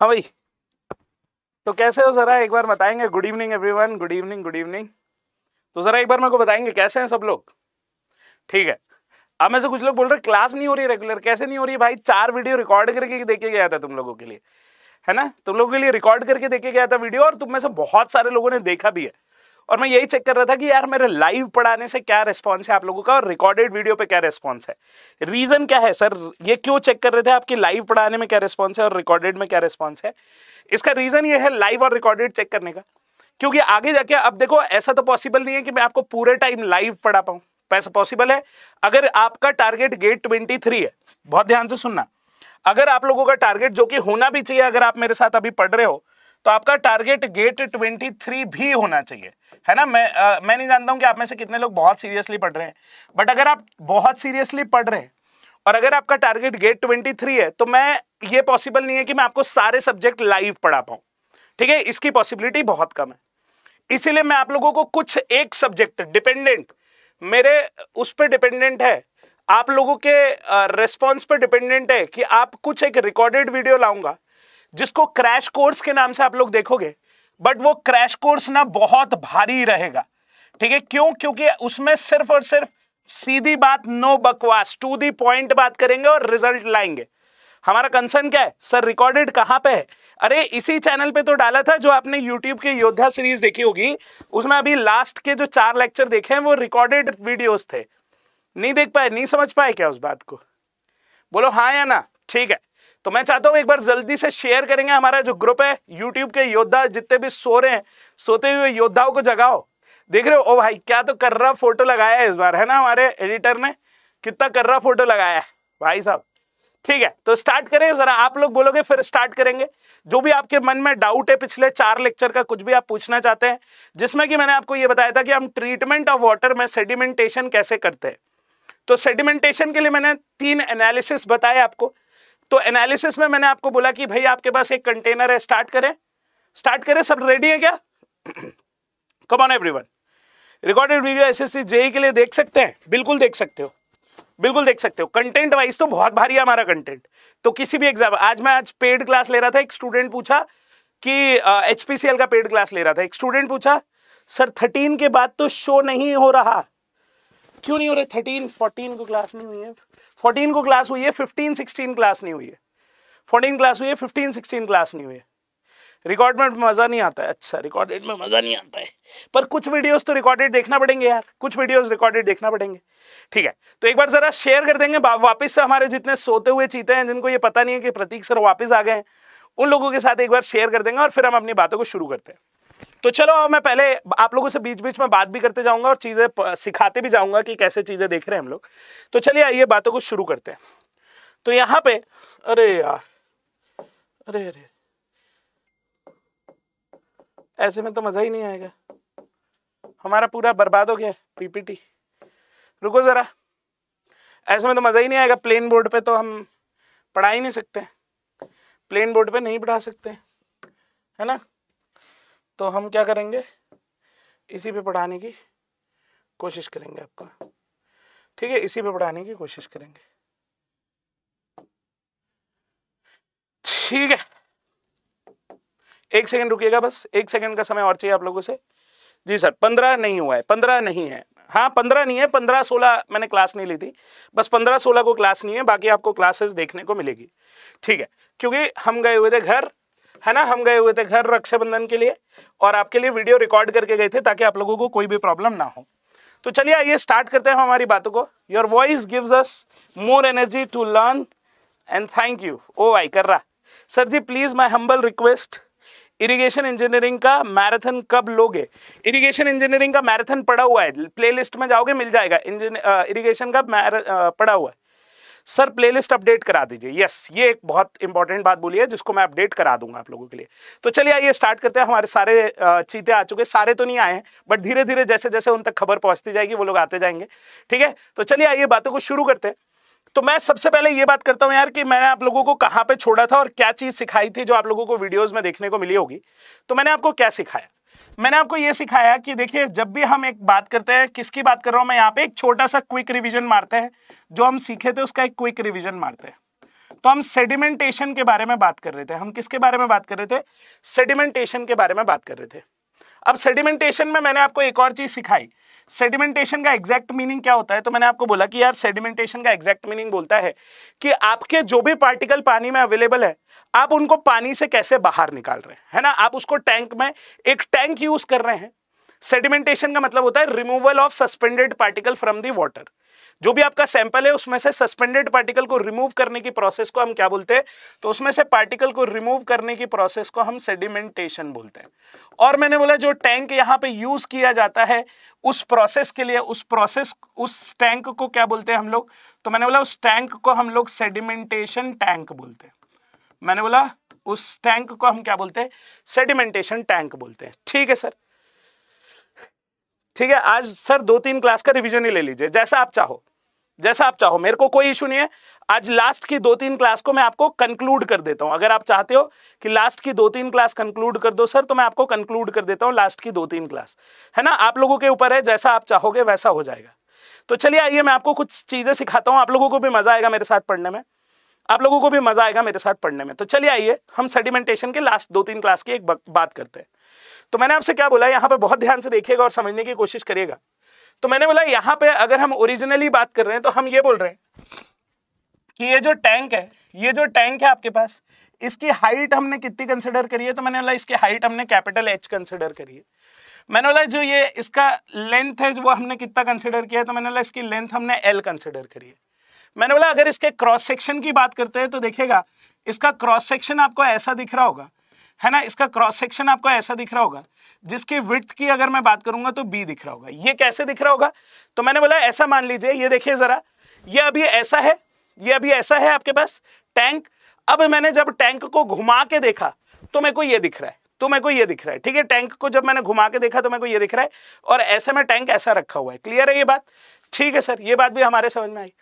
हाँ भाई तो कैसे हो ज़रा एक बार बताएंगे good evening everyone good evening good evening तो ज़रा एक बार मेरे को बताएंगे कैसे हैं सब लोग ठीक है अब में से कुछ लोग बोल रहे क्लास नहीं हो रही रेगुलर कैसे नहीं हो रही भाई चार वीडियो रिकॉर्ड करके देखे गया था तुम लोगों के लिए है ना तुम लोगों के लिए रिकॉर्ड करके देखे गया था वीडियो और तुम में से बहुत सारे लोगों ने देखा भी है और मैं यही चेक कर रहा था कि यार मेरे लाइव पढ़ाने से क्या रिस्पॉन्स है आप लोगों का और रिकॉर्डेड वीडियो पे क्या रिस्पॉन्स है रीज़न क्या है सर ये क्यों चेक कर रहे थे आपकी लाइव पढ़ाने में क्या रिस्पॉन्स है और रिकॉर्डेड में क्या रिस्पॉन्स है इसका रीज़न ये है लाइव और रिकॉर्डेड चेक करने का क्योंकि आगे जाके अब देखो ऐसा तो पॉसिबल नहीं है कि मैं आपको पूरे टाइम लाइव पढ़ा पाऊँ पैसा पॉसिबल है अगर आपका टारगेट गेट ट्वेंटी थ्री है बहुत ध्यान से सुनना अगर आप लोगों का टारगेट जो कि होना भी चाहिए अगर आप मेरे साथ अभी पढ़ रहे हो तो आपका टारगेट गेट 23 भी होना चाहिए है ना मैं आ, मैं नहीं जानता हूँ कि आप में से कितने लोग बहुत सीरियसली पढ़ रहे हैं बट अगर आप बहुत सीरियसली पढ़ रहे हैं और अगर आपका टारगेट गेट 23 है तो मैं ये पॉसिबल नहीं है कि मैं आपको सारे सब्जेक्ट लाइव पढ़ा पाऊँ ठीक है इसकी पॉसिबिलिटी बहुत कम है इसीलिए मैं आप लोगों को कुछ एक सब्जेक्ट डिपेंडेंट मेरे उस पर डिपेंडेंट है आप लोगों के रिस्पॉन्स पर डिपेंडेंट है कि आप कुछ एक रिकॉर्डेड वीडियो लाऊंगा जिसको क्रैश कोर्स के नाम से आप लोग देखोगे बट वो क्रैश कोर्स ना बहुत भारी रहेगा ठीक है क्यों क्योंकि उसमें सिर्फ और सिर्फ सीधी बात नो बकवास टू दी पॉइंट बात करेंगे और रिजल्ट लाएंगे हमारा कंसर्न क्या है सर रिकॉर्डेड कहां पे है अरे इसी चैनल पे तो डाला था जो आपने यूट्यूब के योद्धा सीरीज देखी होगी उसमें अभी लास्ट के जो चार लेक्चर देखे हैं वो रिकॉर्डेड वीडियोस थे नहीं देख पाए नहीं समझ पाए क्या उस बात को बोलो हाँ या ना ठीक है तो मैं चाहता हूँ एक बार जल्दी से शेयर करेंगे हमारा जो ग्रुप है यूट्यूब के योद्धा जितने भी सो रहे हैं सोते हुए योद्धाओं को जगाओ देख रहे हो ओ भाई क्या तो कर रहा फोटो लगाया है इस बार है ना हमारे एडिटर ने कितना कर रहा फोटो लगाया है भाई साहब ठीक है तो स्टार्ट करें जरा आप लोग बोलोगे फिर स्टार्ट करेंगे जो भी आपके मन में डाउट है पिछले चार लेक्चर का कुछ भी आप पूछना चाहते हैं जिसमें कि मैंने आपको ये बताया था कि हम ट्रीटमेंट ऑफ वाटर में सेडिमेंटेशन कैसे करते हैं तो सेडिमेंटेशन के लिए मैंने तीन एनालिसिस बताए आपको तो एनालिसिस में मैंने आपको बोला कि भाई आपके पास एक कंटेनर है स्टार्ट करें स्टार्ट करें सब रेडी है क्या come on everyone recorded video SSC JE के लिए देख सकते हैं बिल्कुल देख सकते हो बिल्कुल देख सकते हो कंटेंट वाइज तो बहुत भारी है हमारा कंटेंट तो किसी भी एग्जाम आज मैं आज पेड क्लास ले रहा था एक स्टूडेंट पूछा कि एच uh, का पेड क्लास ले रहा था एक स्टूडेंट पूछा सर थर्टीन के बाद तो शो नहीं हो रहा क्यों नहीं हो रहे थर्टीन फोर्टीन को क्लास नहीं हुई है फोर्टीन को क्लास हुई है फिफ्टीन सिक्सटीन क्लास नहीं हुई है फोर्टीन क्लास हुई है फिफ्टीन सिक्सटीन क्लास नहीं हुई है रिकॉर्ड में मज़ा नहीं आता है अच्छा रिकॉर्डेड में मज़ा नहीं आता है पर कुछ वीडियोस तो रिकॉर्डेड देखना पड़ेंगे यार कुछ वीडियोस रिकॉर्डेड देखना पड़ेंगे ठीक है तो एक बार ज़रा शेयर कर देंगे वापस से हमारे जितने सोते हुए चीते हैं जिनको ये पता नहीं है कि प्रतीक सर वापस आ गए हैं उन लोगों के साथ एक बार शेयर कर देंगे और फिर हम अपनी बातों को शुरू करते हैं तो चलो मैं पहले आप लोगों से बीच बीच में बात भी करते जाऊंगा और चीज़ें सिखाते भी जाऊंगा कि कैसे चीज़ें देख रहे हैं हम लोग तो चलिए आइए बातों को शुरू करते हैं तो यहाँ पे अरे यार अरे अरे ऐसे में तो मज़ा ही नहीं आएगा हमारा पूरा बर्बाद हो गया पीपीटी रुको ज़रा ऐसे में तो मज़ा ही नहीं आएगा प्लेन बोर्ड पे तो हम पढ़ा ही नहीं सकते प्लेन बोर्ड पे नहीं पढ़ा सकते है ना तो हम क्या करेंगे इसी पे पढ़ाने की कोशिश करेंगे आपको ठीक है इसी पे पढ़ाने की कोशिश करेंगे ठीक है एक सेकंड रुकिएगा बस एक सेकंड का समय और चाहिए आप लोगों से जी सर पंद्रह नहीं हुआ है पंद्रह नहीं है हाँ पंद्रह नहीं है पंद्रह सोलह मैंने क्लास नहीं ली थी बस पंद्रह सोलह को क्लास नहीं है बाकी आपको क्लासेस देखने को मिलेगी ठीक है क्योंकि हम गए हुए थे घर है ना हम गए हुए थे घर रक्षाबंधन के लिए और आपके लिए वीडियो रिकॉर्ड करके गए थे ताकि आप लोगों को कोई भी प्रॉब्लम ना हो तो चलिए आइए स्टार्ट करते हैं हमारी बातों को your voice gives us more energy to learn and thank you ओ आई कर रहा sir ji please my humble request irrigation engineering का मैराथन कब लोगे इरिगेशन इंजीनियरिंग का मैराथन पड़ा हुआ है प्लेलिस्ट में जाओगे मिल जाएगा इंजीनियर इरिगेशन uh, का uh, पड़ा हुआ है सर प्लेलिस्ट अपडेट करा दीजिए यस ये एक बहुत इंपॉर्टेंट बात बोली है जिसको मैं अपडेट करा दूंगा आप लोगों के लिए तो चलिए आइए स्टार्ट करते हैं हमारे सारे चीते आ चुके सारे तो नहीं आए हैं बट धीरे धीरे जैसे जैसे उन तक खबर पहुंचती जाएगी वो लोग आते जाएंगे ठीक है तो चलिए आइए बातों को शुरू करते हैं तो मैं सबसे पहले ये बात करता हूँ यार कि मैंने आप लोगों को कहाँ पर छोड़ा था और क्या चीज़ सिखाई थी जो आप लोगों को वीडियोज़ में देखने को मिली होगी तो मैंने आपको क्या सिखाया मैंने आपको ये सिखाया कि देखिए जब भी हम एक बात करते हैं किसकी बात कर रहा हूं मैं यहाँ पे एक छोटा सा क्विक रिविजन मारते हैं जो हम सीखे थे उसका एक क्विक रिविजन मारते हैं तो हम सेडिमेंटेशन के बारे में बात कर रहे थे हम किसके बारे में बात कर रहे थे सेडिमेंटेशन के बारे में बात कर रहे थे अब सेडिमेंटेशन में मैंने आपको एक और चीज़ सिखाई सेडिमेंटेशन का एग्जैक्ट मीनिंग क्या होता है तो मैंने आपको बोला कि यार सेडिमेंटेशन का एग्जैक्ट मीनिंग बोलता है कि आपके जो भी पार्टिकल पानी में अवेलेबल है आप उनको पानी से कैसे बाहर निकाल रहे हैं है ना आप उसको टैंक में एक टैंक यूज कर रहे हैं सेडिमेंटेशन का मतलब होता है removal of suspended particle from the water जो भी आपका सैंपल है उसमें से सस्पेंडेड पार्टिकल को रिमूव करने की प्रोसेस को हम क्या बोलते हैं तो उसमें से पार्टिकल को रिमूव करने की प्रोसेस को हम सेडिमेंटेशन बोलते हैं और मैंने बोला जो टैंक यहाँ पे यूज किया जाता है उस प्रोसेस के लिए उस प्रोसेस उस टैंक को क्या बोलते हैं हम लोग तो मैंने बोला उस टैंक को हम लोग सेडिमेंटेशन टैंक बोलते हैं मैंने बोला उस टैंक को हम क्या बोलते हैं सेडिमेंटेशन टैंक बोलते हैं ठीक है सर ठीक है आज सर दो तीन क्लास का रिवीजन ही ले लीजिए जैसा आप चाहो जैसा आप चाहो मेरे को कोई इशू नहीं है आज लास्ट की दो तीन क्लास को मैं आपको कंक्लूड कर देता हूं अगर आप चाहते हो कि लास्ट की दो तीन क्लास कंक्लूड कर दो सर तो मैं आपको कंक्लूड कर देता हूं लास्ट की दो तीन क्लास है ना आप लोगों के ऊपर है जैसा आप चाहोगे वैसा हो जाएगा तो चलिए आइए मैं आपको कुछ चीज़ें सिखाता हूँ आप लोगों को भी मज़ा आएगा मेरे साथ पढ़ने में आप लोगों को भी मज़ा आएगा मेरे साथ पढ़ने में तो चलिए आइए हम सेडिमेंटेशन के लास्ट दो तीन क्लास की एक बात करते हैं तो मैंने आपसे क्या बोला यहाँ पर बहुत ध्यान से देखिएगा और समझने की कोशिश करिएगा तो मैंने बोला यहाँ पे अगर हम ओरिजिनली बात कर रहे हैं तो हम ये बोल रहे हैं कि ये जो टैंक है ये जो टैंक है आपके पास इसकी हाइट हमने कितनी कंसिडर करी है तो मैंने बोला इसकी हाइट हमने कैपिटल एच कंसिडर करी है मैंने बोला जो ये इसका लेंथ है वो हमने कितना कंसिडर किया है तो मैंने बोला इसकी लेंथ हमने एल कंसिडर करी है मैंने बोला अगर इसके क्रॉस सेक्शन की बात करते हैं तो देखिएगा इसका क्रॉस सेक्शन आपको ऐसा दिख रहा होगा है ना इसका क्रॉस सेक्शन आपको ऐसा दिख रहा होगा जिसकी विथ की अगर मैं बात करूंगा तो बी दिख रहा होगा ये कैसे दिख रहा होगा तो मैंने बोला ऐसा मान लीजिए ये देखिए ज़रा ये अभी ऐसा है ये अभी ऐसा है आपके पास टैंक अब मैंने जब टैंक को घुमा के देखा तो मेरे को ये दिख रहा है तो मेरे को ये दिख रहा है ठीक है टैंक को जब मैंने घुमा के देखा तो मेरे को ये दिख रहा है और ऐसे में टैंक ऐसा रखा हुआ है क्लियर है ये बात ठीक है सर ये बात भी हमारे समझ में आई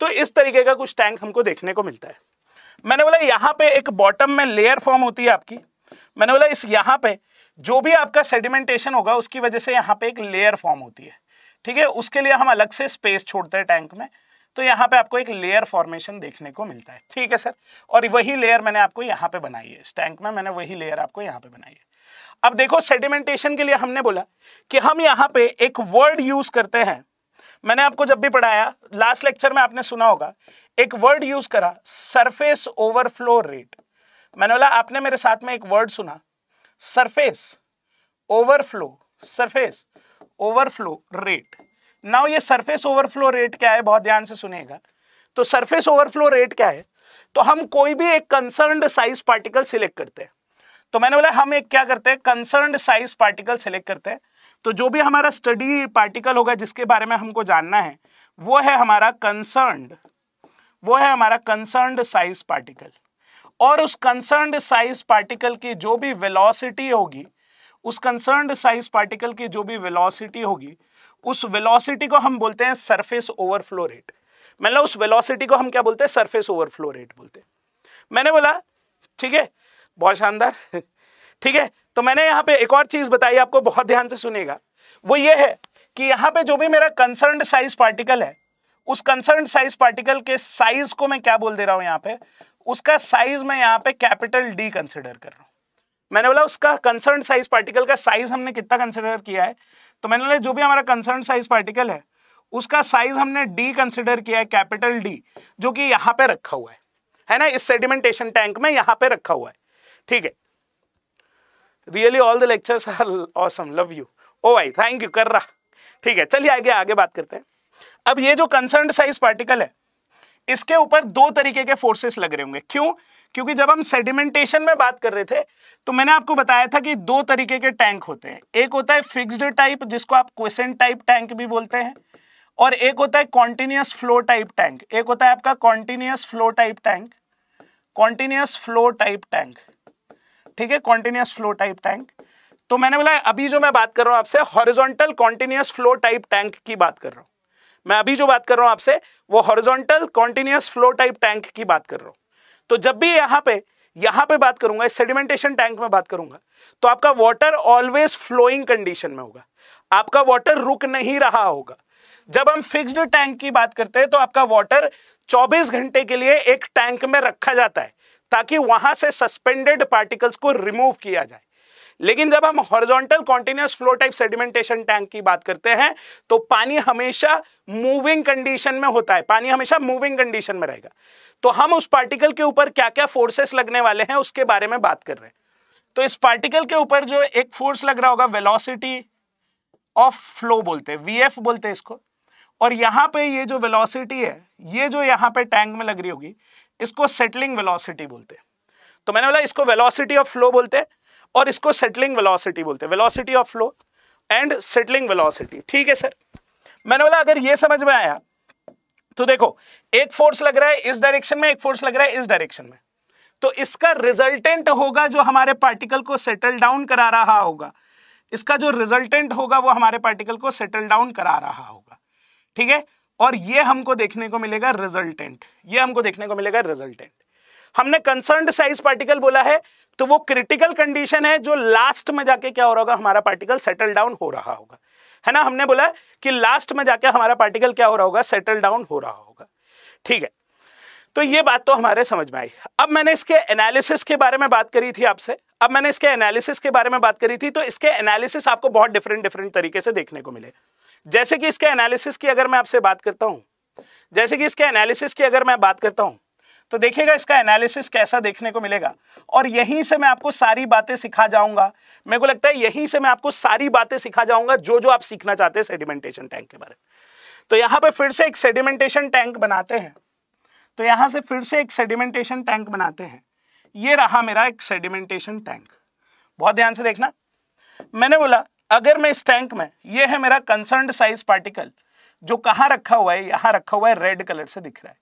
तो इस तरीके का कुछ टैंक हमको देखने को मिलता है मैंने बोला यहाँ पे एक बॉटम में लेयर फॉर्म होती है आपकी मैंने बोला इस यहाँ पे जो भी आपका सेडिमेंटेशन होगा उसकी वजह से यहाँ पे एक लेयर फॉर्म होती है ठीक है उसके लिए हम अलग से स्पेस छोड़ते हैं टैंक में तो यहाँ पे आपको एक लेयर फॉर्मेशन देखने को मिलता है ठीक है सर और वही लेयर मैंने आपको यहाँ पे बनाई है इस टैंक में मैंने वही लेयर आपको यहाँ पे बनाई है अब देखो सेडिमेंटेशन के लिए हमने बोला कि हम यहाँ पे एक वर्ड यूज करते हैं मैंने आपको जब भी पढ़ाया लास्ट लेक्चर में आपने सुना होगा एक वर्ड यूज करा सरफेस ओवरफ्लो रेट मैंने बोला आपने मेरे साथ में एक वर्ड सुना surface overflow surface overflow rate now ये सरफेस ओवरफ्लो रेट क्या है बहुत ध्यान से सुनेगा तो सरफेस ओवरफ्लो रेट क्या है तो हम कोई भी एक कंसर्न साइज पार्टिकल सिलेक्ट करते हैं तो मैंने बोला हम एक क्या करते हैं कंसर्न साइज पार्टिकल सिलेक्ट करते हैं तो जो भी हमारा स्टडी पार्टिकल होगा जिसके बारे में हमको जानना है वो है हमारा कंसर्न वो है हमारा कंसर्न साइज पार्टिकल और उस कंसर्न साइज पार्टिकल की जो भी वेलोसिटी होगी उस कंसर्न साइज पार्टिकल की जो भी वेलोसिटी होगी उस वेलोसिटी को हम बोलते हैं सरफेस ओवरफ्लो रेट मतलब उस वेलोसिटी को हम क्या बोलते हैं सरफेस ओवरफ्लो रेट बोलते हैं मैंने बोला ठीक है बहुत शानदार ठीक है तो मैंने यहाँ पे एक और चीज़ बताई आपको बहुत ध्यान से सुनेगा वो ये है कि यहाँ पे जो भी मेरा कंसर्न साइज पार्टिकल है उस कंसर्न साइज पार्टिकल के साइज को मैं क्या बोल दे रहा हूँ यहाँ पे उसका साइज मैं यहाँ पे कैपिटल डी कंसिडर कर रहा हूँ मैंने बोला उसका कंसर्न साइज पार्टिकल का साइज हमने कितना कंसिडर किया है तो मैंने बोला जो भी हमारा कंसर्न साइज पार्टिकल है उसका साइज हमने डी कंसिडर किया है कैपिटल डी जो कि यहाँ पे रखा हुआ है है ना इस सेडिमेंटेशन टैंक में यहाँ पे रखा हुआ है ठीक है really all the lecture awesome love you ओ आई थैंक यू कर रहा ठीक है चलिए आगे आगे बात करते हैं अब ये जो कंसर्न साइज पार्टिकल है इसके ऊपर दो तरीके के फोर्सेस लग रहे होंगे क्यों क्योंकि जब हम सेडिमेंटेशन में बात कर रहे थे तो मैंने आपको बताया था कि दो तरीके के टैंक होते हैं एक होता है फिक्स्ड टाइप जिसको आप क्वेश्चन टाइप टैंक भी बोलते हैं और एक होता है कॉन्टिन्यूस फ्लो टाइप टैंक एक होता है आपका continuous flow type tank continuous flow type tank ठीक है कॉन्टिन्यूस फ्लो टाइप टैंक तो मैंने बोला अभी जो मैं बात कर रहा हूं आपसे horizontal continuous flow type tank की बात कर रहा हूं मैं अभी जो बात कर रहा हूँ आपसे वो horizontal continuous flow type tank की बात कर रहा हूं तो जब भी यहाँ पे यहाँ पे बात करूंगा सेडिमेंटेशन टैंक में बात करूंगा तो आपका वाटर ऑलवेज फ्लोइंग कंडीशन में होगा आपका वाटर रुक नहीं रहा होगा जब हम फिक्स्ड टैंक की बात करते हैं तो आपका वाटर 24 घंटे के लिए एक टैंक में रखा जाता है ताकि वहां से सस्पेंडेड पार्टिकल्स को रिमूव किया जाए लेकिन जब हम horizontal continuous flow type sedimentation tank की बात करते हैं तो पानी हमेशा मूविंग कंडीशन में होता है पानी हमेशा मूविंग कंडीशन में रहेगा तो हम उस पार्टिकल के ऊपर क्या क्या फोर्सेस लगने वाले हैं उसके बारे में बात कर रहे हैं तो इस पार्टिकल के ऊपर जो एक फोर्स लग रहा होगा वेलोसिटी ऑफ फ्लो बोलते हैं वीएफ बोलते हैं इसको और यहां पे ये जो वेलोसिटी है ये जो यहां पे टैंक में लग रही होगी इसको सेटलिंग वेलोसिटी बोलते हैं तो मैंने बोला इसको वेलोसिटी ऑफ फ्लो बोलते हैं और इसको सेटलिंग वेलोसिटी बोलते हैं velocity of flow and settling velocity ठीक है सर मैंने बोला अगर ये समझ में आया तो देखो एक फोर्स लग रहा है इस डायरेक्शन में एक फोर्स लग रहा है इस डायरेक्शन में तो इसका रिजल्टेंट होगा जो हमारे पार्टिकल को सेटल डाउन करा रहा होगा इसका जो रिजल्टेंट होगा वो हमारे पार्टिकल को सेटल डाउन करा रहा होगा ठीक है और ये हमको देखने को मिलेगा रिजल्टेंट ये हमको देखने को मिलेगा रिजल्टेंट हमने कंसर्न साइज पार्टिकल बोला है तो वो क्रिटिकल कंडीशन है जो लास्ट में जाके क्या हो रहा होगा हमारा पार्टिकल सेटल डाउन हो रहा होगा है ना हमने बोला कि लास्ट में जाके हमारा पार्टिकल क्या हो रहा होगा सेटल डाउन हो रहा होगा ठीक है तो ये बात तो हमारे समझ में आई अब मैंने इसके एनालिसिस के बारे में बात करी थी आपसे अब मैंने इसके एनालिसिस के बारे में बात करी थी तो इसके एनालिसिस आपको बहुत डिफरेंट डिफरेंट तरीके से देखने को मिले जैसे कि इसके एनालिसिस की अगर मैं आपसे बात करता हूं जैसे कि इसके एनालिसिस की अगर मैं बात करता हूँ तो देखिएगा इसका एनालिसिस कैसा देखने को मिलेगा और यहीं से मैं आपको सारी बातें सिखा जाऊंगा मेरे को लगता है यहीं से मैं आपको सारी बातें सिखा जाऊंगा जो जो आप सीखना चाहते हैं सेडिमेंटेशन टैंक के बारे तो यहां पर फिर से एक सेडिमेंटेशन टैंक बनाते हैं तो यहां से फिर से एक सेडिमेंटेशन टैंक बनाते हैं ये रहा मेरा एक सेडिमेंटेशन टैंक बहुत ध्यान से देखना मैंने बोला अगर मैं इस टैंक में ये है मेरा कंसर्न साइज पार्टिकल जो कहां रखा हुआ है यहां रखा हुआ है रेड कलर से दिख रहा है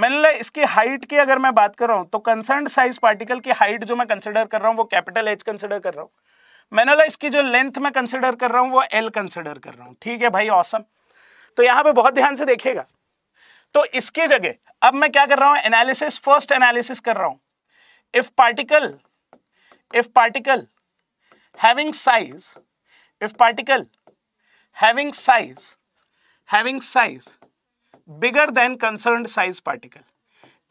मैंने इसकी हाइट की अगर मैं बात कर रहा हूं तो कंसर्न साइज पार्टिकल की हाइट जो मैं कंसिडर कर रहा हूँ वो कैपिटल एच कंसिडर कर रहा हूं मैंने इसकी जो लेंथ मैं कंसिडर कर रहा हूँ वो एल कंसिडर कर रहा हूं ठीक है भाई औसम तो यहां पर बहुत ध्यान से देखेगा तो इसकी जगह अब मैं क्या कर रहा हूँ एनालिसिस फर्स्ट एनालिसिस कर रहा हूं if particle if particle having size if particle having size having size bigger than concerned size particle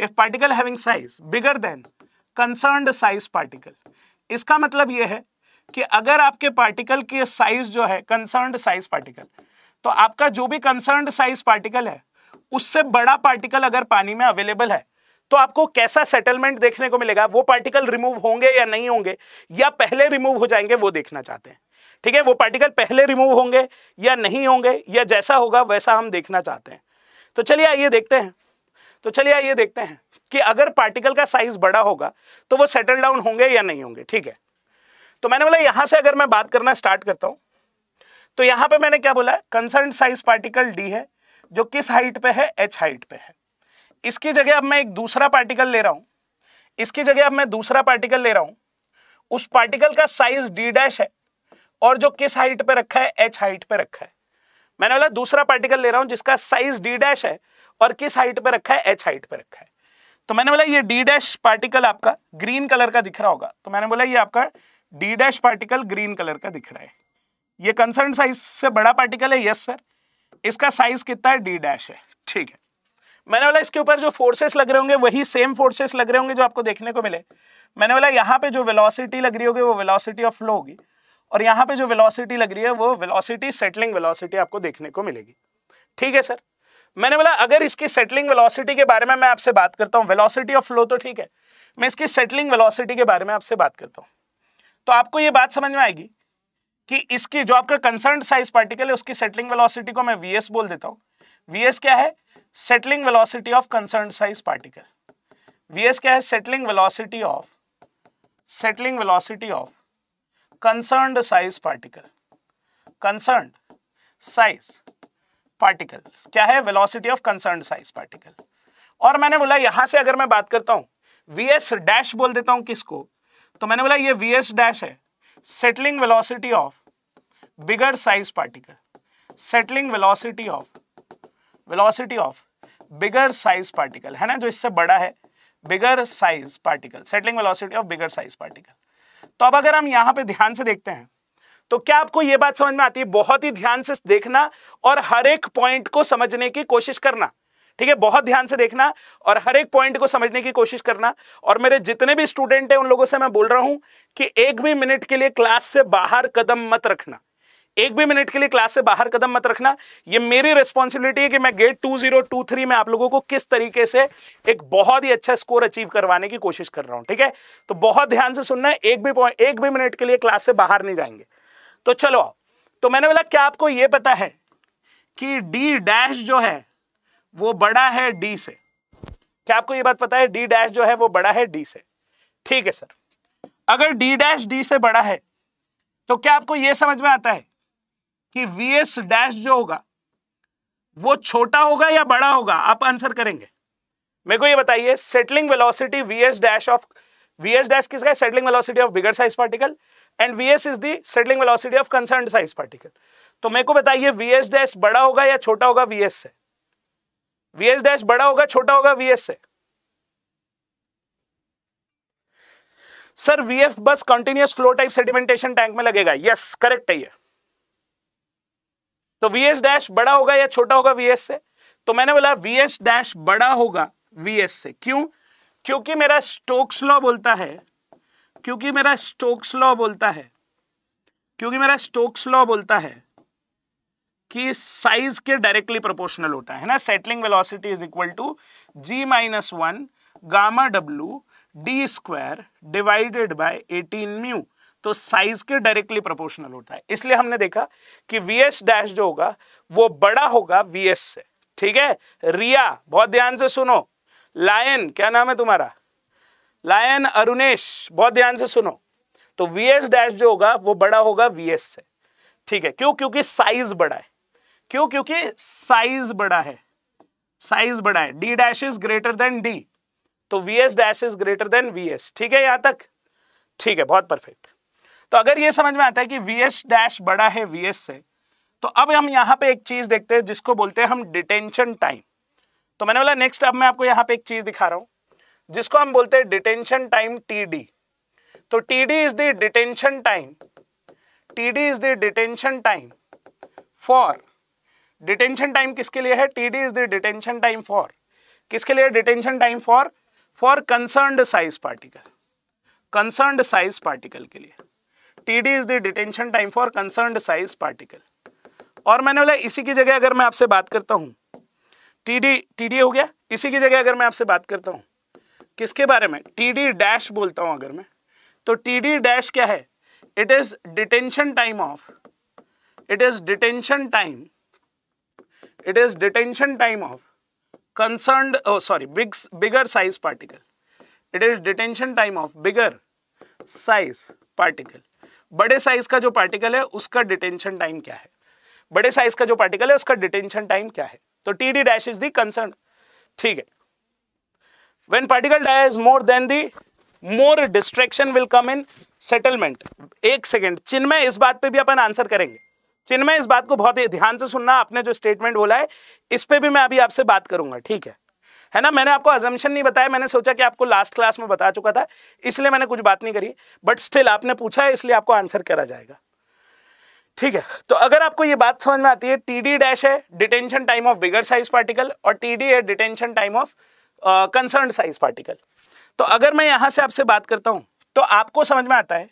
if particle having size bigger than concerned size particle इसका मतलब यह है कि अगर आपके पार्टिकल की साइज जो है कंसर्न्ड साइज पार्टिकल तो आपका जो भी कंसर्न्ड साइज पार्टिकल है उससे बड़ा पार्टिकल अगर पानी में अवेलेबल है तो आपको कैसा सेटलमेंट देखने को मिलेगा वो पार्टिकल रिमूव होंगे या नहीं होंगे या पहले रिमूव हो जाएंगे वो देखना चाहते हैं ठीक है वो पार्टिकल पहले रिमूव होंगे या नहीं होंगे या जैसा होगा वैसा हम देखना चाहते हैं तो चलिए आइए देखते हैं तो चलिए आइए देखते हैं कि अगर पार्टिकल का साइज बड़ा होगा तो वो सेटल डाउन होंगे या नहीं होंगे ठीक है तो मैंने बोला यहां से अगर मैं बात करना स्टार्ट करता हूं तो यहां पे मैंने क्या बोला कंसर्न साइज पार्टिकल डी है जो किस हाइट पे है एच हाइट पे है इसकी जगह अब मैं एक दूसरा पार्टिकल ले रहा हूं इसकी जगह अब मैं दूसरा पार्टिकल ले रहा हूं उस पार्टिकल का साइज डी डैश है और जो किस हाइट पे रखा है एच हाइट पे रखा है मैंने बोला दूसरा पार्टिकल ले रहा हूं जिसका साइज डी डैश है और किस हाइट पे रखा है एच हाइट पे रखा है तो मैंने बोला ये डी डैश पार्टिकल आपका ग्रीन कलर का दिख रहा होगा तो मैंने बोला ये आपका D dash particle green colour का दिख रहा है ये कंसर्न साइज से बड़ा पार्टिकल है यस सर इसका साइज कितना है डी डैश है ठीक है मैंने बोला इसके ऊपर जो फोर्सेस लग रहे होंगे वही सेम फोर्सेस लग रहे होंगे जो आपको देखने को मिले मैंने बोला यहाँ पे जो वेलोसिटी लग रही होगी वो वेलोसिटी ऑफ फ्लो होगी और यहाँ पे जो वेलोसिटी लग रही है वो वेलोसिटी सेटलिंग वेलोसिटी आपको देखने को मिलेगी ठीक है सर मैंने बोला अगर इसकी सेटलिंग वेलोसिटी के बारे में मैं आपसे बात करता हूँ वेलोसिटी ऑफ फ्लो तो ठीक है मैं इसकी सेटलिंग वेलोसिटी के बारे में आपसे बात करता हूँ तो आपको ये बात समझ में आएगी कि इसकी जो आपका कंसर्न साइज पार्टिकल है उसकी सेटलिंग वेलोसिटी को मैं वी बोल देता हूँ वी क्या है settling velocity of concern size particle V क्या है settling velocity of settling velocity of concerned size particle concerned size particle क्या है velocity of concerned size particle और मैंने बोला यहां से अगर मैं बात करता हूं वी एस डैश बोल देता हूं किसको तो मैंने बोला ये वी एस डैश है settling velocity of bigger size particle settling velocity of velocity of bigger size particle है ना जो इससे बड़ा है bigger size particle settling velocity of bigger size particle तो अब अगर हम यहां पे ध्यान से देखते हैं तो क्या आपको यह बात समझ में आती है बहुत ही ध्यान से देखना और हर एक पॉइंट को समझने की कोशिश करना ठीक है बहुत ध्यान से देखना और हर एक पॉइंट को समझने की कोशिश करना और मेरे जितने भी स्टूडेंट हैं उन लोगों से मैं बोल रहा हूं कि एक भी मिनट के लिए क्लास से बाहर कदम मत रखना एक भी मिनट के लिए क्लास से बाहर कदम मत रखना ये मेरी रिस्पॉन्सिबिलिटी है कि मैं GATE two two zero three में आप लोगों को किस तरीके से एक बहुत ही अच्छा स्कोर अचीव करवाने की कोशिश कर रहा हूं ठीक है तो बहुत ध्यान से सुनना है एक भी पॉइंट एक भी मिनट के लिए क्लास से बाहर नहीं जाएंगे तो चलो तो मैंने बोला क्या आपको यह पता है कि डी डैश जो है वो बड़ा है डी से क्या आपको यह बात पता है डी डैश जो है वो बड़ा है डी से ठीक है सर अगर डी डैश डी से बड़ा है तो क्या आपको यह समझ में आता है कि वी एस डैश जो होगा वो छोटा होगा या बड़ा होगा आप आंसर करेंगे मेरे को ये बताइए settling velocity V S dash of V S dash किसका है settling velocity of bigger size particle and V S is the settling velocity of concern size particle तो मेरे को बताइए वी एस डैश बड़ा होगा या छोटा होगा वी एस से वी एस डैश बड़ा होगा छोटा होगा वी एस से सर वी एफ बस continuous flow type sedimentation tank में लगेगा यस करेक्ट है ये तो वी एस डैश बड़ा होगा या छोटा होगा वी एस से तो मैंने बोला वी एस डैश बड़ा होगा वी एस से क्यों क्योंकि मेरा स्टोक्स लॉ बोलता है क्योंकि मेरा स्टोक्स लॉ बोलता है क्योंकि मेरा स्टोक्स लॉ बोलता है कि साइज के डायरेक्टली प्रोपोर्शनल होता है ना settling velocity is equal to G minus one gamma W D square divided by eighteen mu तो साइज के डायरेक्टली प्रोपोर्शनल होता है इसलिए हमने देखा कि वी एस डैश जो होगा वो बड़ा होगा वी एस से ठीक है रिया बहुत ध्यान से सुनो लायन क्या नाम है तुम्हारा लायन अरुणेश बहुत ध्यान से सुनो तो वी एस डैश जो होगा वो बड़ा होगा वी एस से ठीक है क्यों क्योंकि साइज बड़ा है क्यों क्योंकि साइज बड़ा है साइज बड़ा है D dash is greater than D तो V S dash is greater than V S ठीक है यहां तक ठीक है बहुत परफेक्ट तो अगर ये समझ में आता है कि वी एस डैश बड़ा है वी एस से तो अब हम यहाँ पे एक चीज़ देखते हैं जिसको बोलते हैं हम डिटेंशन टाइम तो मैंने बोला नेक्स्ट अब मैं आपको यहाँ पे एक चीज़ दिखा रहा हूँ जिसको हम बोलते हैं डिटेंशन टाइम टी डी तो T D is the detention time T D is the detention time for detention time किसके लिए है T D is the detention time for किसके लिए detention time for for concern size particle concern size particle के लिए T D is the detention time for concern size particle और मैंने बोला इसी की जगह अगर मैं आपसे बात करता हूँ टी डी टी डी हो गया इसी की जगह अगर मैं आपसे बात करता हूँ किसके बारे में टी डी डैश बोलता हूँ अगर मैं तो टी डी डैश क्या है it is detention time of it is detention time it is detention time of concern sorry big bigger size particle it is detention time of bigger size particle बड़े size का जो particle है उसका detention time क्या है बड़े size का जो पार्टिकल है उसका डिटेंशन टाइम क्या है तो T D dash is the concern ठीक है when particle dia is more than the more distraction will come in एक सेकेंड चिन्मय इस बात पे भी अपन आंसर करेंगे चिन्मय इस बात को बहुत ध्यान से सुनना आपने जो स्टेटमेंट बोला है इस पे भी मैं अभी आपसे बात करूंगा ठीक है है ना मैंने आपको अजम्पन नहीं बताया मैंने सोचा कि आपको लास्ट क्लास में बता चुका था इसलिए मैंने कुछ बात नहीं करी बट स्टिल आपने पूछा है इसलिए आपको आंसर करा जाएगा ठीक है तो अगर आपको ये बात समझ में आती है टी डी डैश है detention time of bigger size particle और टी डी है detention time of concern size particle तो अगर मैं यहाँ से आपसे बात करता हूँ तो आपको समझ में आता है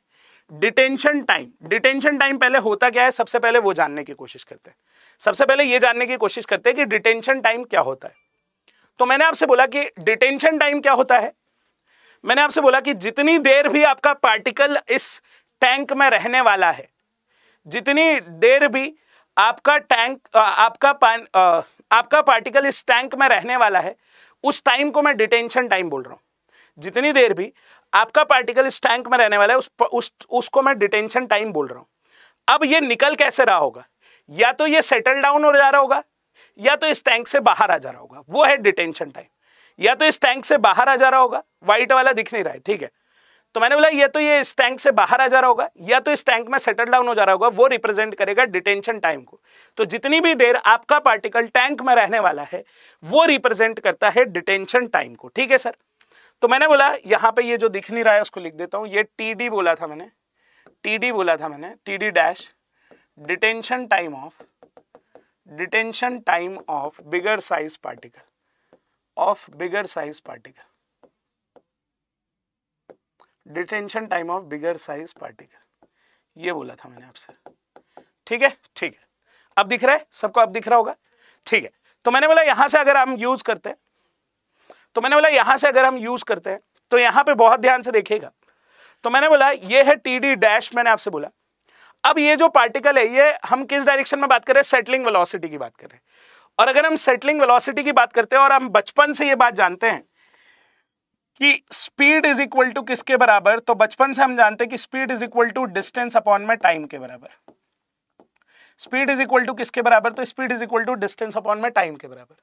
डिटेंशन टाइम डिटेंशन टाइम पहले होता क्या है सबसे पहले वो जानने की कोशिश करते हैं सबसे पहले ये जानने की कोशिश करते हैं कि डिटेंशन टाइम क्या होता है तो मैंने आपसे बोला कि डिटेंशन टाइम क्या होता है मैंने आपसे बोला कि जितनी देर भी आपका पार्टिकल इस टैंक में रहने वाला है जितनी देर भी आपका टैंक आपका पान आपका पार्टिकल इस टैंक में रहने वाला है उस टाइम को मैं डिटेंशन टाइम बोल रहा हूँ जितनी देर भी आपका पार्टिकल इस टैंक में रहने वाला है उस, उस उसको मैं डिटेंशन टाइम बोल रहा हूँ अब ये निकल कैसे रहा होगा या तो ये सेटल डाउन हो जा रहा होगा या तो इस टैंक से बाहर आ जा रहा होगा वो है डिटेंशन टाइम या तो इस टैंक से बाहर आ जा रहा होगा वाइट वाला दिख नहीं रहा है ठीक है तो मैंने बोला ये तो ये इस टैंक से बाहर आ जा रहा होगा या तो इस टैंक में सेटल डाउन हो जा रहा होगा वो रिप्रेजेंट करेगा डिटेंशन टाइम को तो जितनी भी देर आपका पार्टिकल टैंक में रहने वाला है वो रिप्रेजेंट करता है डिटेंशन टाइम को ठीक है सर तो मैंने बोला यहाँ पे ये जो दिख नहीं रहा है उसको लिख देता हूँ ये टी बोला था मैंने टी बोला था मैंने T dash detention time of detention time of bigger size particle of bigger size particle detention time of bigger size particle ये बोला था मैंने आपसे ठीक है ठीक है अब दिख रहा है सबको अब दिख रहा होगा ठीक है तो मैंने बोला यहां से अगर हम यूज करते हैं तो मैंने बोला यहां से अगर हम यूज करते हैं तो यहां पे बहुत ध्यान से देखिएगा तो मैंने बोला ये है टी डी डैश मैंने आपसे बोला अब ये जो पार्टिकल है ये हम किस डायरेक्शन में बात कर रहे हैं सेटलिंग वेलोसिटी की बात कर रहे हैं और अगर हम सेटलिंग वेलोसिटी की बात करते हैं और हम बचपन से ये बात जानते हैं कि स्पीड इज इक्वल टू किसके बराबर तो बचपन से हम जानते हैं कि speed is equal to distance upon में टाइम के बराबर स्पीड इज इक्वल टू किसके बराबर तो speed is equal to distance upon में टाइम के बराबर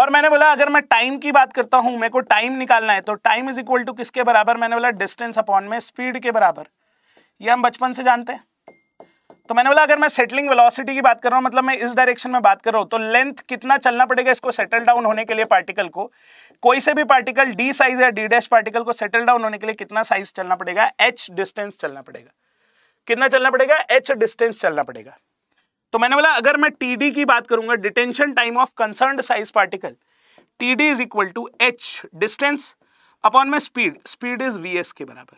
और मैंने बोला अगर मैं टाइम की बात करता हूं मेरे को टाइम निकालना है तो टाइम इज इक्वल टू किसके बराबर मैंने बोला डिस्टेंस अपॉन में स्पीड के बराबर ये हम बचपन से जानते हैं तो मैंने बोला अगर मैं सेटलिंग वेलोसिटी की बात कर रहा हूँ मतलब मैं इस डायरेक्शन में बात कर रहा हूँ तो लेंथ कितना चलना पड़ेगा इसको सेटल डाउन होने के लिए पार्टिकल को कोई से भी पार्टिकल डी साइज या डी डैश पार्टिकल को सेटल डाउन होने के लिए कितना साइज चलना पड़ेगा एच डिस्टेंस चलना पड़ेगा कितना चलना पड़ेगा एच डिस्टेंस चलना पड़ेगा तो मैंने बोला अगर मैं टी की बात करूंगा detention time of concern size particle T D is equal to H distance upon में स्पीड स्पीड इज वी के बराबर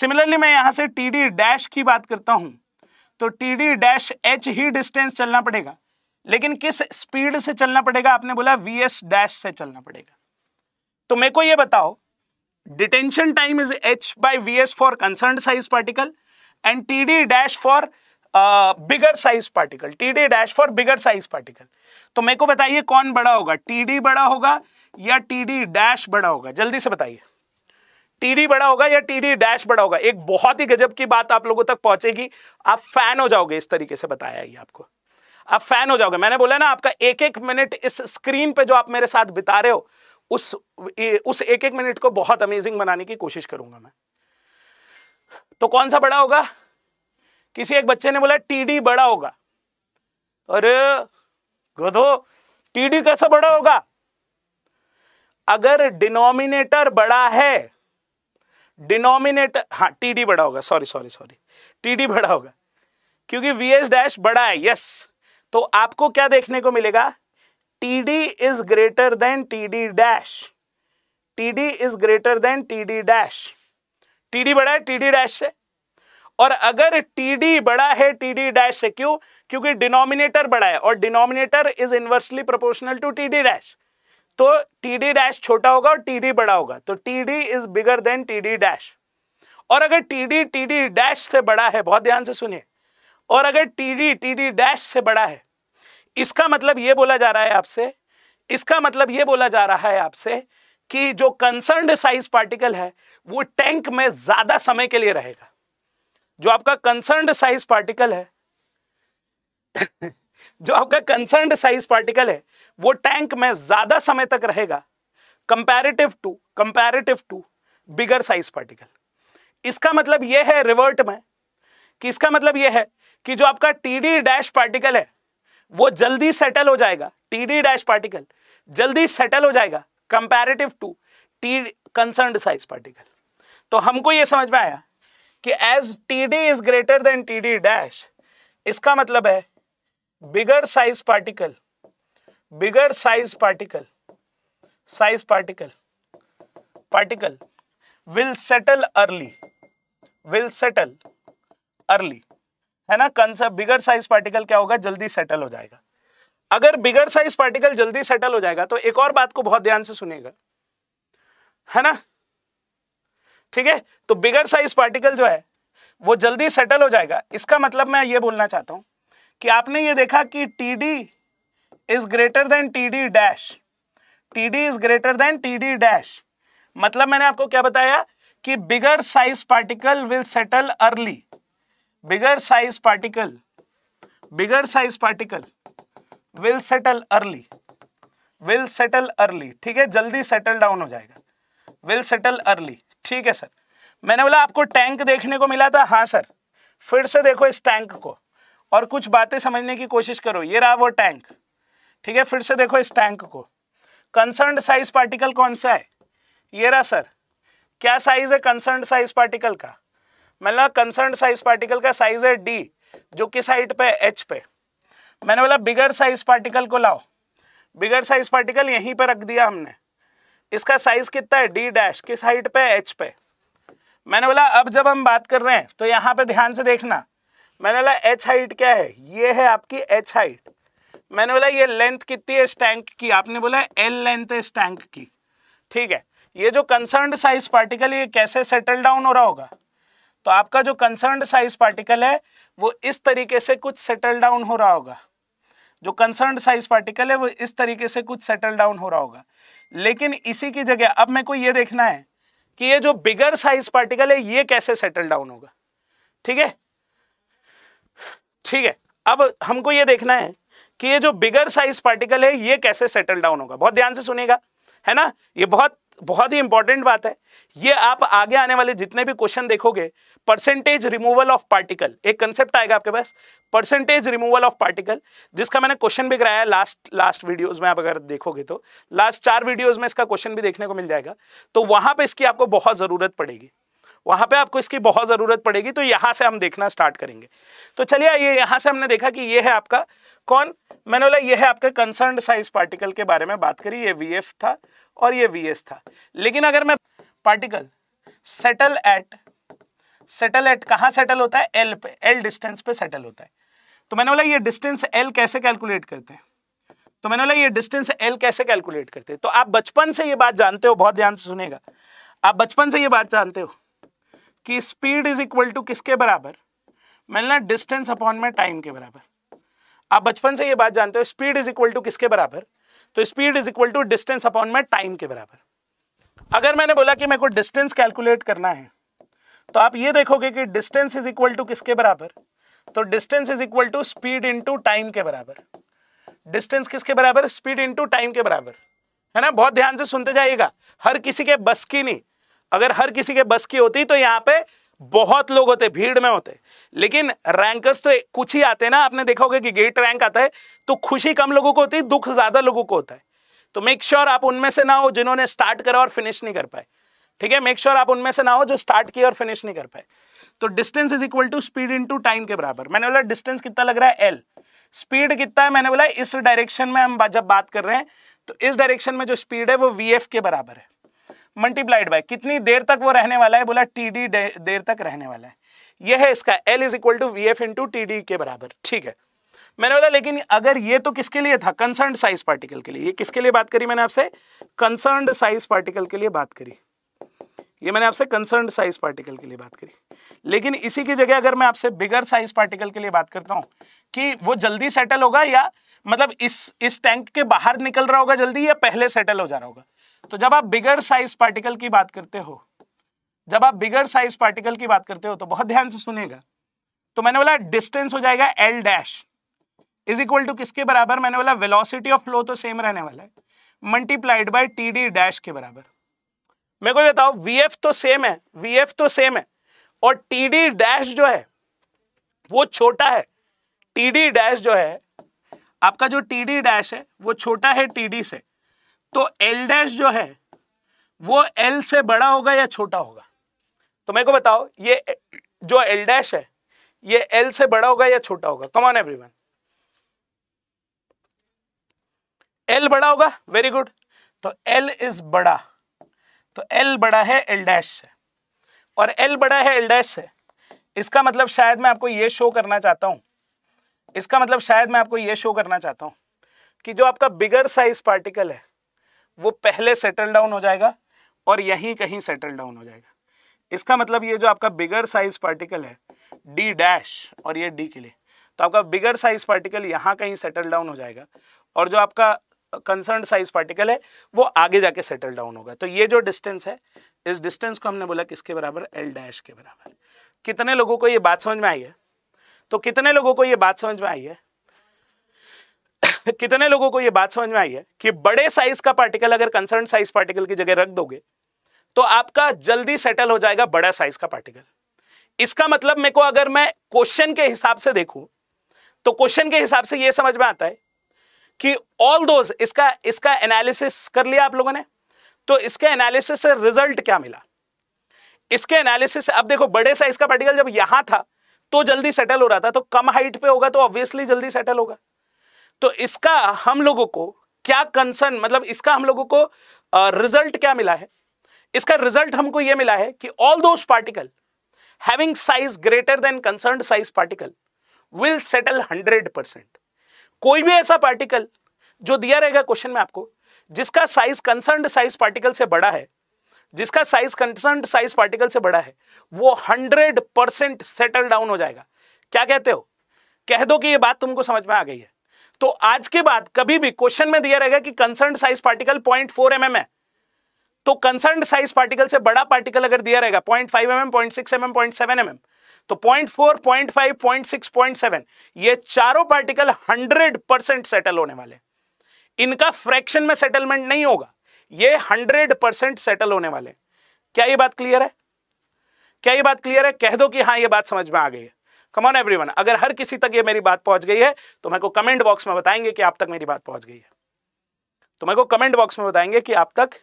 सिमिलरली मैं यहां से टी डी डैश की बात करता हूं तो टी डी डैश एच ही डिस्टेंस चलना पड़ेगा लेकिन किस स्पीड से चलना पड़ेगा आपने बोला वी एस डैश से चलना पड़ेगा तो मेरे को ये बताओ detention time is H by V S for concern size particle and T D dash for bigger size particle T D dash for bigger size particle तो मेरे को बताइए कौन बड़ा होगा टी डी बड़ा होगा या टी डी डैश बड़ा होगा जल्दी से बताइए टीडी बड़ा होगा या टीडी डैश बड़ा होगा एक बहुत ही गजब की बात आप लोगों तक पहुंचेगी आप फैन हो जाओगे इस तरीके से बताया ये आपको आप फैन हो जाओगे मैंने बोला ना आपका एक एक मिनट इस स्क्रीन पे जो आप मेरे साथ बिता रहे हो उस उस एक एक मिनट को बहुत अमेजिंग बनाने की कोशिश करूंगा मैं तो कौन सा बड़ा होगा किसी एक बच्चे ने बोला टीडी बड़ा होगा अरे गधो टीडी कैसा बड़ा होगा अगर डिनोमिनेटर बड़ा है डिनोमिनेटर हाँ टी डी बड़ा होगा sorry sorry sorry T D बड़ा होगा क्योंकि वी एस डैश बड़ा है यस तो आपको क्या देखने को मिलेगा T D is greater than T D dash T D is greater than T D dash T D बड़ा है टी डी डैश से और अगर टी डी बड़ा है टी डी डैश से क्यों क्योंकि डिनोमिनेटर बड़ा है और denominator is inversely proportional to T D dash तो टी डी डैश छोटा होगा और टी डी बड़ा होगा तो T D is bigger than T D dash और अगर T D T D dash से बड़ा है बहुत ध्यान से सुनिए और अगर T D T D dash से बड़ा है इसका मतलब ये बोला जा रहा है आपसे इसका मतलब ये बोला जा रहा है आपसे कि जो कंसर्न साइज पार्टिकल है वो टैंक में ज्यादा समय के लिए रहेगा जो आपका कंसर्न साइज पार्टिकल है जो आपका कंसर्न साइज पार्टिकल है वो टैंक में ज्यादा समय तक रहेगा comparative to comparative to bigger size particle इसका मतलब यह है रिवर्ट में कि इसका मतलब यह है कि जो आपका टी डी डैश पार्टिकल है वो जल्दी सेटल हो जाएगा टी डी डैश पार्टिकल जल्दी सेटल हो जाएगा comparative to T concern size particle तो हमको ये समझ में आया कि as T D is greater than T D dash इसका मतलब है bigger size particle bigger size particle size particle particle will settle early will settle early है ना कंसेप्ट बिगर साइज पार्टिकल क्या होगा जल्दी सेटल हो जाएगा अगर बिगर साइज पार्टिकल जल्दी सेटल हो जाएगा तो एक और बात को बहुत ध्यान से सुनेगा है ना ठीक है तो बिगर साइज पार्टिकल जो है वो जल्दी सेटल हो जाएगा इसका मतलब मैं ये बोलना चाहता हूं कि आपने ये देखा कि T D is greater than T D dash T D is greater than T D dash मतलब मैंने आपको क्या बताया कि bigger size particle will settle early bigger size particle bigger size particle will settle early will settle early ठीक है जल्दी settle down हो जाएगा विल सेटल अर्ली ठीक है सर मैंने बोला आपको टैंक देखने को मिला था हाँ सर फिर से देखो इस टैंक को और कुछ बातें समझने की कोशिश करो ये रहा वो टैंक ठीक है फिर से देखो इस टैंक को कंसर्न साइज पार्टिकल कौन सा है ये रहा सर क्या साइज है कंसर्न साइज पार्टिकल का मैंने कंसर्न साइज पार्टिकल का साइज है डी जो किस हाइट पे एच पे मैंने बोला बिगर साइज पार्टिकल को लाओ बिगर साइज पार्टिकल यहीं पर रख दिया हमने इसका साइज कितना है डी डैश किस हाइट पे एच पे मैंने बोला अब जब हम बात कर रहे हैं तो यहाँ पे ध्यान से देखना मैंने बोला एच हाइट क्या है ये है आपकी एच हाइट मैंने बोला ये लेंथ कितनी है इस टैंक की आपने बोला एल लेंथ है इस टैंक की ठीक है ये जो कंसर्न साइज पार्टिकल ये कैसे सेटल डाउन हो रहा होगा तो आपका जो कंसर्न साइज पार्टिकल है वो इस तरीके से कुछ सेटल डाउन हो रहा होगा जो कंसर्न साइज पार्टिकल है वो इस तरीके से कुछ सेटल डाउन हो रहा होगा लेकिन इसी की जगह अब मेरे को ये देखना है कि ये जो बिगर साइज पार्टिकल है ये कैसे सेटल डाउन होगा ठीक है ठीक है अब हमको ये देखना है कि ये जो बिगर साइज पार्टिकल है ये कैसे सेटल डाउन होगा बहुत ध्यान से सुनेगा है ना ये बहुत बहुत ही इंपॉर्टेंट बात है ये आप आगे आने वाले जितने भी क्वेश्चन देखोगे परसेंटेज रिमूवल ऑफ पार्टिकल एक कंसेप्ट आएगा आपके पास परसेंटेज रिमूवल ऑफ पार्टिकल जिसका मैंने क्वेश्चन भी कराया लास्ट लास्ट वीडियोस में आप अगर देखोगे तो लास्ट चार वीडियोस में इसका क्वेश्चन भी देखने को मिल जाएगा तो वहां पे इसकी आपको बहुत जरूरत पड़ेगी वहां पे आपको इसकी बहुत ज़रूरत पड़ेगी तो यहाँ से हम देखना स्टार्ट करेंगे तो चलिए ये यहाँ से हमने देखा कि ये है आपका कौन मैंने बोला ये है आपके कंसर्न साइज पार्टिकल के बारे में बात करी ये वी था और ये वी था लेकिन अगर मैं particle settle at settle at कहाँ सेटल होता है एल पे एल डिस्टेंस पे सेटल होता है तो मैंने बोला ये डिस्टेंस एल कैसे कैलकुलेट करते हैं तो मैंने बोला ये डिस्टेंस एल कैसे कैलकुलेट करते हैं तो आप बचपन से ये बात जानते हो बहुत ध्यान से सुनेगा आप बचपन से ये बात जानते हो कि स्पीड इज इक्वल टू किसके बराबर मिलना डिस्टेंस अपॉन में टाइम के बराबर आप बचपन से ये बात जानते हो स्पीड इज इक्वल टू किसके बराबर तो speed is equal to distance upon में टाइम के बराबर अगर मैंने बोला कि मेरे को डिस्टेंस कैलकुलेट करना है तो आप ये देखोगे कि डिस्टेंस इज इक्वल टू किसके बराबर तो distance is equal to speed into time के बराबर डिस्टेंस किसके बराबर स्पीड इंटू टाइम के बराबर है ना बहुत ध्यान से सुनते जाइएगा हर किसी के बस की नहीं अगर हर किसी के बस की होती तो यहाँ पे बहुत लोग होते भीड़ में होते लेकिन रैंकर्स तो कुछ ही आते हैं ना आपने देखा होगा कि गेट रैंक आता है तो खुशी कम लोगों को होती है दुख ज़्यादा लोगों को होता है तो मेक श्योर sure आप उनमें से ना हो जिन्होंने स्टार्ट करा और फिनिश नहीं कर पाए ठीक है मेक श्योर sure आप उनमें से ना हो जो स्टार्ट किया और फिनिश नहीं कर पाए तो distance is equal to speed in time के बराबर मैंने बोला डिस्टेंस कितना लग रहा है एल स्पीड कितना है मैंने बोला इस डायरेक्शन में हम जब बात कर रहे हैं तो इस डायरेक्शन में जो स्पीड है वो वी के बराबर है मल्टीप्लाइड बाय कितनी देर तक वो रहने वाला है बोला टी डी देर तक रहने वाला है यह है इसका L is equal to V F into T D के बराबर ठीक है मैंने बोला लेकिन अगर ये तो किसके लिए था कंसर्न साइज पार्टिकल के लिए ये किसके लिए बात करी मैंने आपसे कंसर्न साइज पार्टिकल के लिए बात करी ये मैंने आपसे कंसर्न साइज पार्टिकल के लिए बात करी लेकिन इसी की जगह अगर मैं आपसे बिगर साइज पार्टिकल के लिए बात करता हूँ कि वो जल्दी सेटल होगा या मतलब इस इस टैंक के बाहर निकल रहा होगा जल्दी या पहले सेटल हो जा रहा होगा तो जब आप बिगर साइज पार्टिकल की बात करते हो जब आप बिगर साइज पार्टिकल की बात करते हो तो बहुत ध्यान से सुनेगा तो मैंने बोला डिस्टेंस हो जाएगा L dash is equal to किसके बराबर मैंने बोला वेलोसिटी ऑफ फ्लो तो सेम रहने वाला है multiplied by T D dash के बराबर मेरे को बताओ वी एफ तो सेम है वी एफ तो सेम है और टी डी डैश जो है वो छोटा है टी डी डैश जो है आपका जो टी डी डैश है वो छोटा है टी डी से तो एल डैश जो है वो एल से बड़ा होगा या छोटा होगा तो मेरे को बताओ ये जो एल डैश है ये एल से बड़ा होगा या छोटा होगा कमान एवरीवन एल बड़ा होगा वेरी गुड तो एल इज बड़ा तो एल बड़ा है एल डैश से और एल बड़ा है एल डैश से इसका मतलब शायद मैं आपको ये शो करना चाहता हूं इसका मतलब शायद मैं आपको ये शो करना चाहता हूं कि जो आपका बिगर साइज पार्टिकल है वो पहले सेटल डाउन हो जाएगा और यहीं कहीं सेटल डाउन हो जाएगा इसका मतलब ये जो आपका बिगर साइज पार्टिकल है डी डैश और ये डी के लिए तो आपका बिगर साइज पार्टिकल यहाँ कहीं सेटल डाउन हो जाएगा और जो आपका कंसर्न साइज पार्टिकल है वो आगे जाके सेटल डाउन होगा तो ये जो डिस्टेंस है इस डिस्टेंस को हमने बोला किसके बराबर एल डैश के बराबर कितने लोगों को ये बात समझ में आई है तो कितने लोगों को ये बात समझ में आई है कितने लोगों को यह बात समझ में आई है कि बड़े साइज का पार्टिकल अगर कंसर्न साइज पार्टिकल की जगह रख दोगे तो आपका जल्दी सेटल हो जाएगा बड़ा साइज का पार्टिकल इसका मतलब मेरे को अगर मैं क्वेश्चन के हिसाब से देखूं तो क्वेश्चन के हिसाब से यह समझ में आता है कि ऑल दोज इसका इसका एनालिसिस कर लिया आप लोगों ने तो इसके एनालिसिस से रिजल्ट क्या मिला इसके एनालिसिस अब देखो बड़े साइज का पार्टिकल जब यहां था तो जल्दी सेटल हो रहा था तो कम हाइट पे होगा तो ऑब्वियसली जल्दी सेटल होगा तो इसका हम लोगों को क्या कंसर्न मतलब इसका हम लोगों को रिजल्ट क्या मिला है इसका रिजल्ट हमको यह मिला है कि all those particle having size greater than concern size particle will settle hundred percent कोई भी ऐसा पार्टिकल जो दिया रहेगा क्वेश्चन में आपको जिसका साइज कंसर्न साइज पार्टिकल से बड़ा है जिसका साइज कंसर्न साइज पार्टिकल से बड़ा है वो हंड्रेड परसेंट सेटल डाउन हो जाएगा क्या कहते हो कह दो कि ये बात तुमको समझ में आ गई है तो आज के बाद कभी भी क्वेश्चन में दिया रहेगा कि concern size particle point four M है तो कंसर्न साइज पार्टिकल से बड़ा पार्टिकल अगर दिया रहेगा point five M M point six M M point seven M M तो point four point five point six point seven ये चारों पार्टिकल हंड्रेड परसेंट सेटल होने वाले इनका फ्रैक्शन में सेटलमेंट नहीं होगा ये हंड्रेड परसेंट सेटल होने वाले क्या ये बात क्लियर है क्या ये बात क्लियर है कह दो कि हाँ ये बात समझ में आ गई है कमॉन वन अगर हर किसी तक ये मेरी बात पहुंच गई है तो मेरे को कमेंट बॉक्स में बताएंगे कि आप तक मेरी बात पहुंच गई है तो मेरे को कमेंट बॉक्स में बताएंगे कि आप तक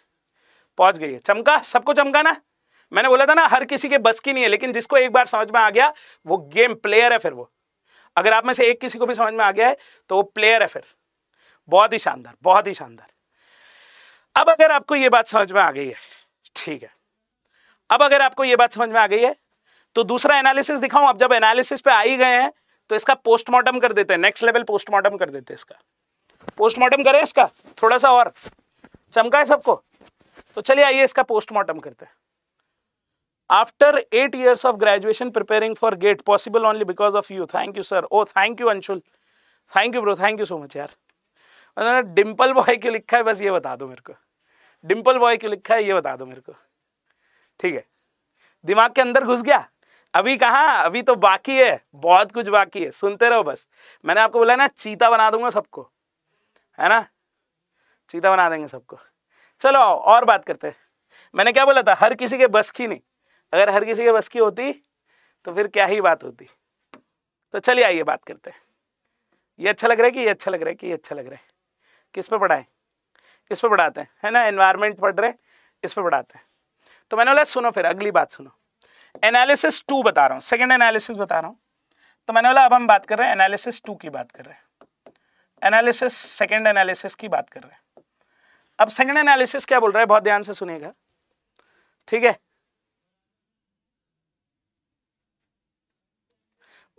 पहुंच गई है चमका सबको चमका ना मैंने बोला था ना हर किसी के बस की नहीं है लेकिन जिसको एक बार समझ में आ गया वो गेम प्लेयर है फिर वो अगर आप में से एक किसी को भी समझ में आ गया है तो वो प्लेयर है फिर बहुत ही शानदार बहुत ही शानदार अब अगर आपको ये बात समझ में आ गई है ठीक है अब अगर आपको ये बात समझ में आ गई है तो दूसरा एनालिसिस दिखाऊं आप जब एनालिसिस पे आई गए हैं तो इसका पोस्टमार्टम कर देते हैं नेक्स्ट लेवल पोस्टमार्टम कर देते हैं इसका पोस्टमार्टम करें इसका थोड़ा सा और चमका है सबको तो चलिए आइए इसका पोस्टमार्टम करते हैं after eight years of graduation preparing for GATE possible only because of you thank you sir oh thank you Anshul thank you bro thank you so much यार उन्होंने डिम्पल बॉय क्यों लिखा है बस ये बता दो मेरे को डिम्पल बॉय क्यों लिखा है ये बता दो मेरे को ठीक है दिमाग के अंदर घुस गया अभी कहाँ अभी तो बाकी है बहुत कुछ बाकी है सुनते रहो बस मैंने आपको बोला ना चीता बना दूंगा सबको है ना चीता बना देंगे सबको चलो और बात करते हैं मैंने क्या बोला था हर किसी के बस की नहीं अगर हर किसी के बस की होती तो फिर क्या ही बात होती तो चलिए आइए बात करते हैं ये अच्छा लग रहा है कि ये अच्छा लग रहा है कि ये अच्छा लग रहा है किस पे पढ़ाएं इस पर पढ़ाते हैं है ना एनवायरमेंट पढ़ रहे इस पर पढ़ाते हैं तो मैंने बोला सुनो फिर अगली बात सुनो एनालिसिस टू बता रहा हूं सेकेंड एनालिसिस बता रहा हूं तो मैंने बोला अब हम बात कर रहे हैं एनालिसिस टू की बात कर रहे हैं एनालिसिस सेकेंड एनालिसिस की बात कर रहे हैं अब सेकेंड एनालिसिस क्या बोल रहा है बहुत ध्यान से सुनेगा ठीक है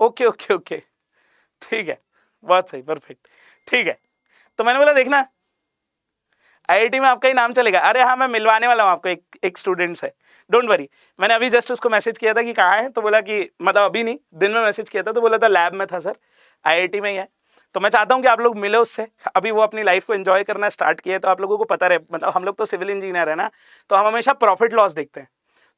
ओके ओके ओके ठीक है बहुत सही परफेक्ट ठीक है तो मैंने बोला देखना आईआईटी में आपका ही नाम चलेगा अरे हाँ मैं मिलवाने वाला हूँ आपको एक एक स्टूडेंट है डोंट वरी मैंने अभी जस्ट उसको मैसेज किया था कि कहाँ है तो बोला कि मतलब अभी नहीं दिन में मैसेज किया था तो बोला था लैब में था सर आईआईटी में ही है तो मैं चाहता हूँ कि आप लोग मिले उससे अभी वो अपनी लाइफ को एंजॉय करना स्टार्ट किया है तो आप लोगों को पता रहे मतलब हम लोग तो सिविल इंजीनियर है ना तो हम हमेशा प्रॉफिट लॉस देखते हैं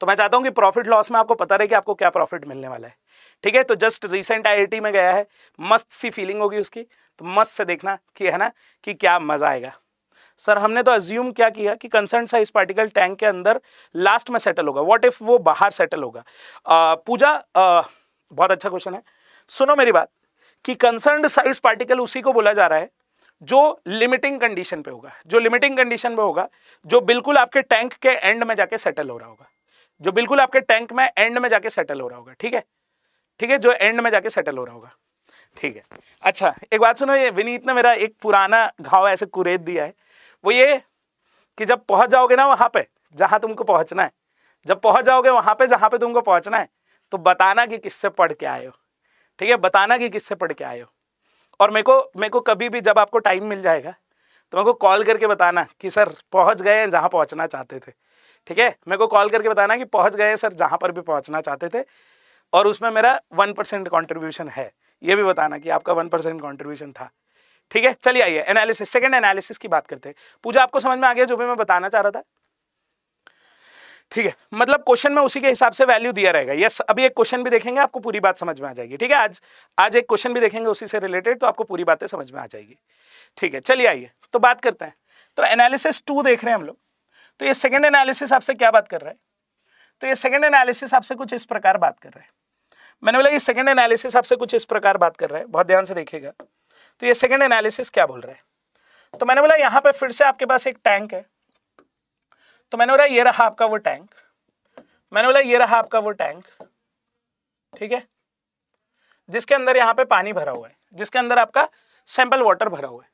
तो मैं चाहता हूँ कि प्रॉफिट लॉस में आपको पता रहे कि आपको क्या प्रॉफिट मिलने वाला है ठीक है तो जस्ट रिसेंट आई में गया है मस्त सी फीलिंग होगी उसकी तो मस्त से देखना कि है ना कि क्या मज़ा आएगा सर हमने तो अज्यूम क्या किया कि कंसर्न साइज पार्टिकल टैंक के अंदर लास्ट में सेटल होगा व्हाट इफ वो बाहर सेटल होगा पूजा बहुत अच्छा क्वेश्चन है सुनो मेरी बात कि कंसर्न साइज पार्टिकल उसी को बोला जा रहा है जो लिमिटिंग कंडीशन पे होगा जो लिमिटिंग कंडीशन पे होगा जो बिल्कुल आपके टैंक के एंड में जाके सेटल हो रहा होगा जो बिल्कुल आपके टैंक में एंड में जाके सेटल हो रहा होगा ठीक है ठीक है जो एंड में जाके सेटल हो रहा होगा ठीक है अच्छा एक बात सुनो ये विनीत ने मेरा एक पुराना घाव ऐसे कुरेद दिया है वो ये कि जब पहुंच जाओगे ना वहां पे जहां तुमको पहुंचना है जब पहुंच जाओगे वहां पे जहां पे तुमको पहुंचना है तो बताना कि किससे पढ़ के आए हो ठीक है बताना कि किससे पढ़ के आए हो और मेरे को मेरे को कभी भी जब आपको टाइम मिल जाएगा तो मेरे को कॉल करके बताना कि सर पहुंच गए हैं जहां पहुंचना चाहते थे ठीक है मेरे को कॉल करके बताना कि पहुंच गए सर जहां पर भी पहुंचना चाहते थे और उसमें मेरा वन परसेंट कॉन्ट्रीब्यूशन है ये भी बताना कि आपका वन परसेंट कॉन्ट्रीब्यूशन था ठीक है चलिए आइए एनालिसिस सेकंड एनालिसिस की बात करते हैं पूजा आपको समझ में आ गया जो भी मैं बताना चाह रहा था ठीक है मतलब क्वेश्चन में उसी के हिसाब से वैल्यू दिया रहेगा यस अभी एक क्वेश्चन भी देखेंगे आपको पूरी बात समझ में आ जाएगी ठीक है आज आज एक क्वेश्चन भी देखेंगे उसी से रिलेटेड तो आपको पूरी बातें समझ में आ जाएगी ठीक है चलिए आइए तो बात करते हैं तो एनालिसिस टू देख रहे हैं हम लोग तो ये सेकेंड एनालिसिस आपसे क्या बात कर रहा है तो ये सेकेंड एनालिसिस आपसे कुछ इस प्रकार बात कर रहा है मैंने बोला ये सेकेंड एनालिसिस आपसे कुछ इस प्रकार बात कर रहा है बहुत ध्यान से देखेगा तो ये सेकेंड एनालिसिस क्या बोल रहे हैं तो मैंने बोला यहां पर फिर से आपके पास एक टैंक है तो मैंने बोला ये रहा आपका वो टैंक मैंने बोला ये रहा आपका वो टैंक ठीक है जिसके अंदर यहां पे पानी भरा हुआ है जिसके अंदर आपका सैंपल वाटर भरा हुआ है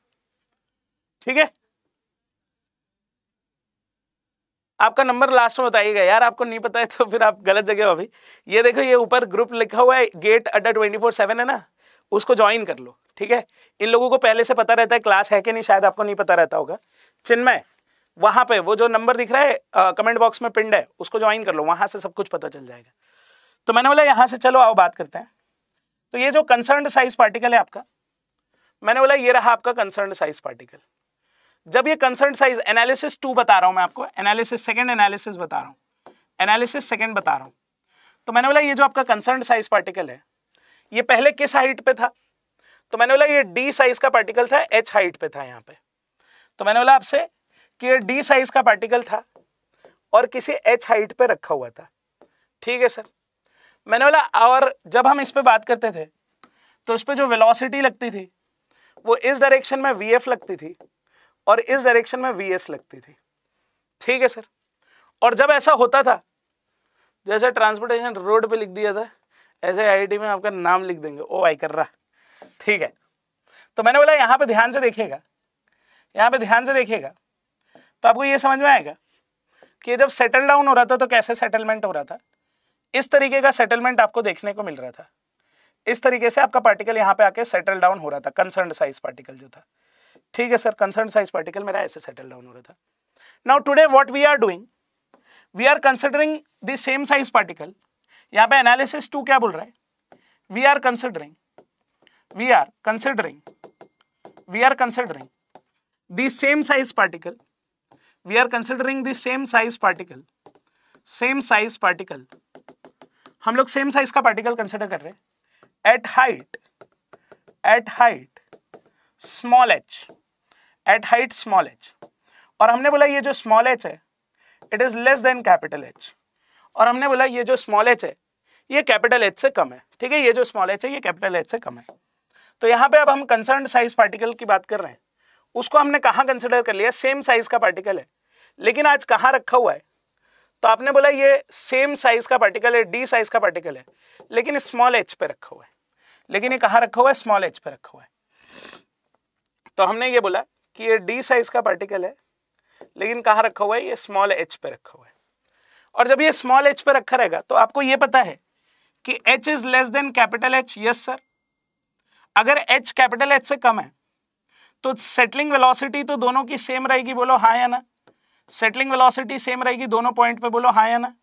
ठीक है आपका नंबर लास्ट में बताइएगा यार आपको नहीं पता है तो फिर आप गलत जगह हो अभी ये देखो ये ऊपर ग्रुप लिखा हुआ है गेट अड्डा ट्वेंटी फोर सेवन है ना उसको ज्वाइन कर लो ठीक है इन लोगों को पहले से पता रहता है क्लास है कि नहीं शायद आपको नहीं पता रहता होगा चिन्मय वहाँ पे वो जो नंबर दिख रहा है आ, कमेंट बॉक्स में पिंड है उसको ज्वाइन कर लो वहाँ से सब कुछ पता चल जाएगा तो मैंने बोला यहाँ से चलो आओ बात करते हैं तो ये जो कंसर्न साइज पार्टिकल है आपका मैंने बोला ये रहा आपका कंसर्न साइज पार्टिकल जब ये कंसर्न साइज एनालिसिस टू बता रहा हूँ मैं आपको एनालिसिस सेकेंड एनालिसिस बता रहा हूँ एनालिसिस सेकेंड बता रहा हूँ तो मैंने बोला ये जो आपका कंसर्न साइज पार्टिकल है ये पहले किस हाइट पे था तो मैंने बोला ये डी साइज का पार्टिकल था एच हाइट पे था यहाँ पे तो मैंने बोला आपसे कि ये डी साइज का पार्टिकल था और किसी एच हाइट पे रखा हुआ था ठीक है सर मैंने बोला और जब हम इस पर बात करते थे तो इस पर जो वेलोसिटी लगती थी वो इस डायरेक्शन में वी एफ लगती थी और इस डायरेक्शन में वी एस लगती थी ठीक है सर और जब ऐसा होता था जैसे ट्रांसपोर्टेशन रोड पे लिख दिया था ऐसे आईडी में आपका नाम लिख देंगे ओ आई कर रहा ठीक है तो मैंने बोला यहाँ पे ध्यान से देखेगा यहाँ पे ध्यान से देखेगा तो आपको ये समझ में आएगा कि जब सेटल डाउन हो रहा था तो कैसे सेटलमेंट हो रहा था इस तरीके का सेटलमेंट आपको देखने को मिल रहा था इस तरीके से आपका पार्टिकल यहाँ पे आके सेटल डाउन हो रहा था कंसर्न साइज पार्टिकल जो था ठीक है सर कंसर्न साइज पार्टिकल मेरा ऐसे सेटल डाउन हो रहा था now today what we are doing we are considering the same size particle यहाँ पे एनालिसिस टू क्या बोल रहा है we are considering we are considering we are considering the same size particle we are considering the same size particle same size particle हम लोग same size का particle consider कर रहे हैं at height at height small H at height small H और हमने बोला ये जो स्मॉल एच है it is less than capital H और हमने बोला ये जो स्मॉल एच है ये कैपिटल एच से कम है ठीक है ये जो स्मॉल एच है ये कैपिटल एच से कम है तो यहाँ पे अब हम कंसर्न साइज पार्टिकल की बात कर रहे हैं उसको हमने कहाँ कंसिडर कर लिया सेम साइज का पार्टिकल है लेकिन आज कहाँ रखा हुआ है तो आपने बोला ये सेम साइज का पार्टिकल है डी साइज का पार्टिकल है लेकिन स्मॉल एच पे रखा हुआ है लेकिन ये कहाँ रखा हुआ है स्मॉल एच पे रखा हुआ है तो हमने ये बोला कि ये डी साइज का पार्टिकल है लेकिन कहाँ रखा हुआ है ये स्मॉल एच पे रखा हुआ है और जब ये स्मॉल एच पे रखा रहेगा तो आपको ये पता है कि h is less than capital h yes sir अगर h कैपिटल h से कम है तो सेटलिंग वेलोसिटी तो दोनों की सेम रहेगी बोलो हाँ या ना सेटलिंग वेलोसिटी सेम रहेगी दोनों पॉइंट पे बोलो हाँ या ना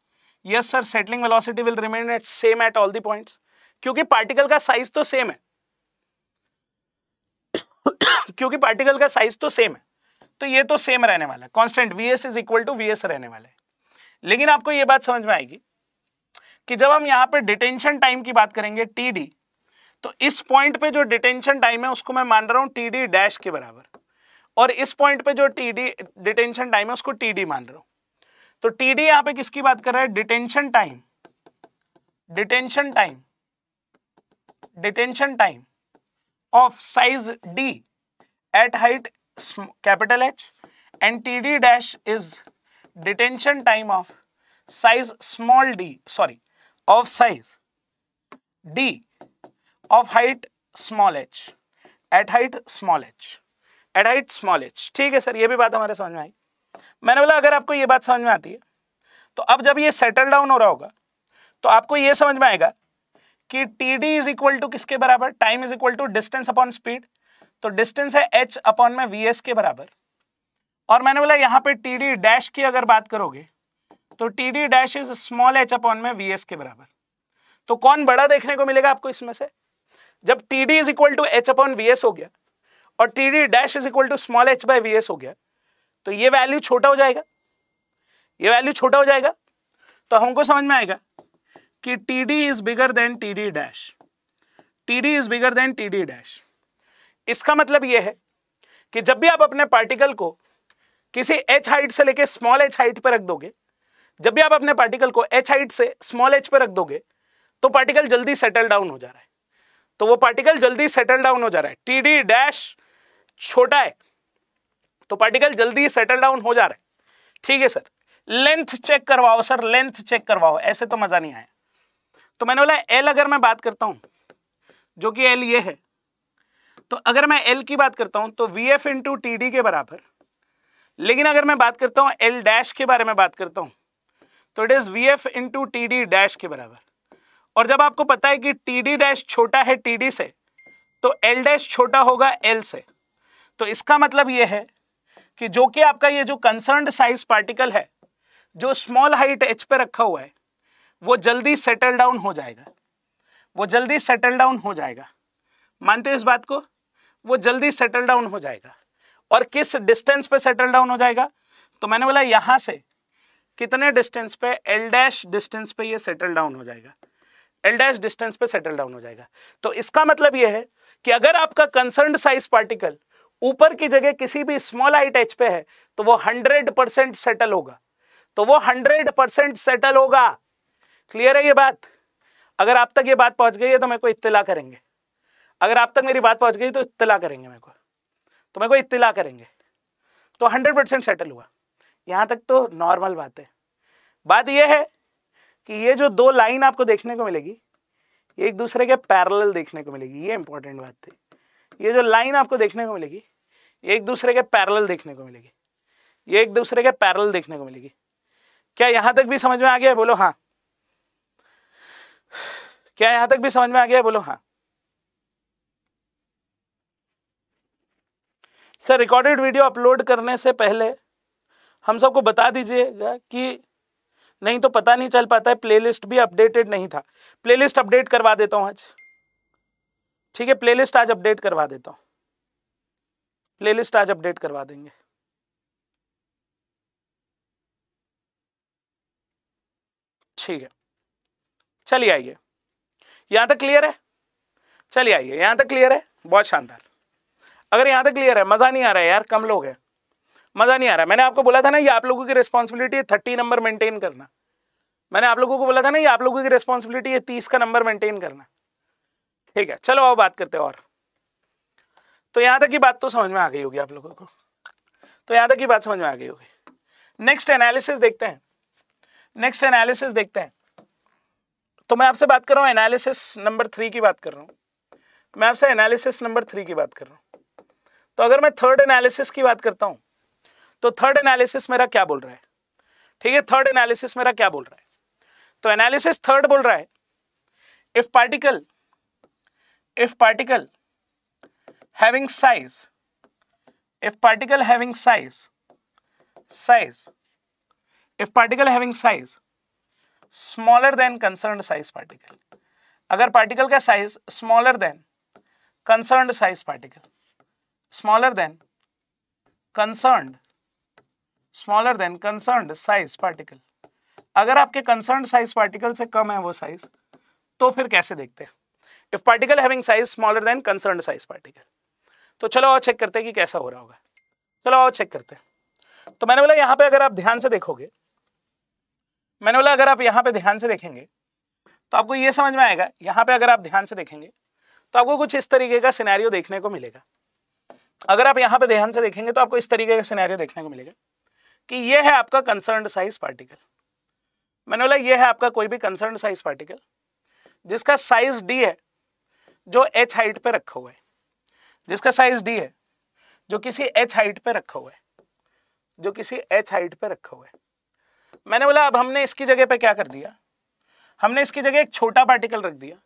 yes sir settling velocity will remain at same at all the points क्योंकि पार्टिकल का साइज तो सेम है क्योंकि पार्टिकल का साइज तो सेम है तो ये तो सेम रहने वाला है constant V S is equal to V S रहने वाला है लेकिन आपको ये बात समझ में आएगी कि जब हम यहां पे डिटेंशन टाइम की बात करेंगे टी तो इस पॉइंट पे जो डिटेंशन टाइम है उसको मैं मान रहा हूं टी डैश के बराबर और इस पॉइंट पे जो टी डिटेंशन टाइम है उसको टी मान रहा हूं तो टी डी यहां पे किसकी बात कर रहा है detention time detention time detention time of size D at height capital H and T D dash is detention time of size small D sorry of size d of height small h at height small h at height small h ठीक है sir ये भी बात हमारे समझ में आई मैंने बोला अगर आपको ये बात समझ में आती है तो अब जब ये सेटल डाउन हो रहा होगा तो आपको ये समझ में आएगा कि T D is equal to किसके बराबर time is equal to distance upon speed तो डिस्टेंस है एच अपॉन में वी एस के बराबर और मैंने बोला यहाँ पे टी डी डैश की अगर बात करोगे तो T D dash is small H upon में वी एस के बराबर तो कौन बड़ा देखने को मिलेगा आपको इसमें से जब T D is equal to H upon V S हो गया और T D dash is equal to small H by V S हो गया तो ये वैल्यू छोटा हो जाएगा ये वैल्यू छोटा हो जाएगा तो हमको समझ में आएगा कि T D is bigger than T D dash T D is bigger than T D dash इसका मतलब यह है कि जब भी आप अपने पार्टिकल को किसी एच हाइट से लेके स्मॉल एच हाइट पर रख दोगे जब भी आप अपने पार्टिकल को एच हाइट से स्मॉल एच पे रख दोगे तो पार्टिकल जल्दी सेटल डाउन हो जा रहा है तो वो पार्टिकल जल्दी सेटल डाउन हो जा रहा है टी डी डैश छोटा है तो पार्टिकल जल्दी सेटल डाउन हो जा रहा है ठीक है सर लेंथ चेक करवाओ सर लेंथ चेक करवाओ ऐसे तो मजा नहीं आया तो मैंने बोला एल अगर मैं बात करता हूं जो कि एल ये है तो अगर मैं एल की बात करता हूं तो V F into T D के बराबर लेकिन अगर मैं बात करता हूं एल डैश के बारे में बात करता हूं तो it is V F into T D dash के बराबर और जब आपको पता है कि टी डी डैश छोटा है टी डी से तो एल डैश छोटा होगा एल से तो इसका मतलब ये है कि जो कि आपका ये जो कंसर्न साइज पार्टिकल है जो स्मॉल हाइट एच पे रखा हुआ है वो जल्दी सेटल डाउन हो जाएगा वो जल्दी सेटल डाउन हो जाएगा मानते हो इस बात को वो जल्दी सेटल डाउन हो जाएगा और किस डिस्टेंस पे सेटल डाउन हो जाएगा तो मैंने बोला यहां से कितने डिस्टेंस पे एल डैश डिस्टेंस पे ये सेटल डाउन हो जाएगा एल डैश डिस्टेंस पे सेटल डाउन हो जाएगा तो इसका मतलब ये है कि अगर आपका कंसर्न साइज पार्टिकल ऊपर की जगह किसी भी स्मॉल आई एच पे है तो वो हंड्रेड परसेंट सेटल होगा तो वो हंड्रेड परसेंट सेटल होगा क्लियर है ये बात अगर आप तक ये बात पहुंच गई है तो मेरे को इतला करेंगे अगर आप तक मेरी बात पहुंच गई तो इतला करेंगे मेरे को तो मेरे को इतला करेंगे तो हंड्रेड परसेंट सेटल हुआ यहां तक तो नॉर्मल बात है बात यह है कि ये जो दो लाइन आपको देखने को मिलेगी ये एक दूसरे के पैरेलल देखने को मिलेगी ये इंपॉर्टेंट बात थी ये जो लाइन आपको देखने को मिलेगी ये एक दूसरे के पैरेलल देखने को मिलेगी ये एक दूसरे के पैरेलल देखने को मिलेगी क्या यहां तक भी समझ में आ गया बोलो हाँ क्या यहां तक भी समझ में आ गया बोलो हाँ सर रिकॉर्डेड वीडियो अपलोड करने से पहले हम सबको बता दीजिएगा कि नहीं तो पता नहीं चल पाता है प्लेलिस्ट भी अपडेटेड नहीं था प्लेलिस्ट अपडेट करवा देता हूँ आज ठीक है प्लेलिस्ट आज अपडेट करवा देता हूँ प्लेलिस्ट आज अपडेट करवा देंगे ठीक है चलिए आइए यहां तक क्लियर है चलिए आइए यहां तक क्लियर है बहुत शानदार अगर यहां तक क्लियर है मजा नहीं आ रहा है यार कम लोग हैं मज़ा नहीं आ रहा मैंने आपको बोला था ना ये आप लोगों की रिस्पॉन्सिबिलिटी है थर्टी नंबर मेंटेन करना मैंने आप लोगों को बोला था ना ये आप लोगों की रिस्पॉन्सिबिलिटी है तीस का नंबर मेंटेन करना ठीक है चलो आओ बात करते हैं और तो यहाँ तक की बात तो समझ में आ गई होगी आप लोगों को तो यहाँ तक की बात समझ में आ गई होगी नेक्स्ट एनालिसिस देखते हैं नेक्स्ट एनालिसिस देखते हैं तो मैं आपसे बात कर रहा हूँ एनालिसिस नंबर थ्री की बात कर रहा हूँ मैं आपसे एनालिसिस नंबर थ्री की बात कर रहा हूँ तो अगर मैं थर्ड एनालिसिस की बात करता हूँ तो थर्ड एनालिसिस मेरा क्या बोल रहा है ठीक है थर्ड एनालिसिस मेरा क्या बोल रहा है तो एनालिसिस थर्ड बोल रहा है if particle if particle having size if particle having size size if particle having size smaller than concern size particle अगर पार्टिकल का size smaller than concern size particle smaller than concerned smaller than concern size particle अगर आपके concern size particle से कम है वो size तो फिर कैसे देखते हैं if particle having size smaller than concern size particle तो चलो और चेक करते हैं कि कैसा हो रहा होगा चलो और चेक करते हैं तो मैंने बोला यहाँ पे अगर आप ध्यान से देखोगे मैंने बोला अगर आप यहाँ पे ध्यान से देखेंगे तो आपको ये समझ में आएगा यहाँ पे अगर आप ध्यान से देखेंगे तो आपको कुछ इस तरीके का सिनेरियो देखने को मिलेगा अगर आप यहाँ पे ध्यान से देखेंगे तो आपको इस तरीके का सिनेरियो देखने को मिलेगा कि ये है आपका कंसर्न साइज पार्टिकल मैंने बोला ये है आपका कोई भी कंसर्न साइज पार्टिकल जिसका साइज डी है जो एच हाइट पे रखा हुआ है जिसका साइज डी है जो किसी एच हाइट पे रखा हुआ है जो किसी एच हाइट पे रखा हुआ है मैंने बोला अब हमने इसकी जगह पे क्या कर दिया हमने इसकी जगह एक छोटा पार्टिकल रख दिया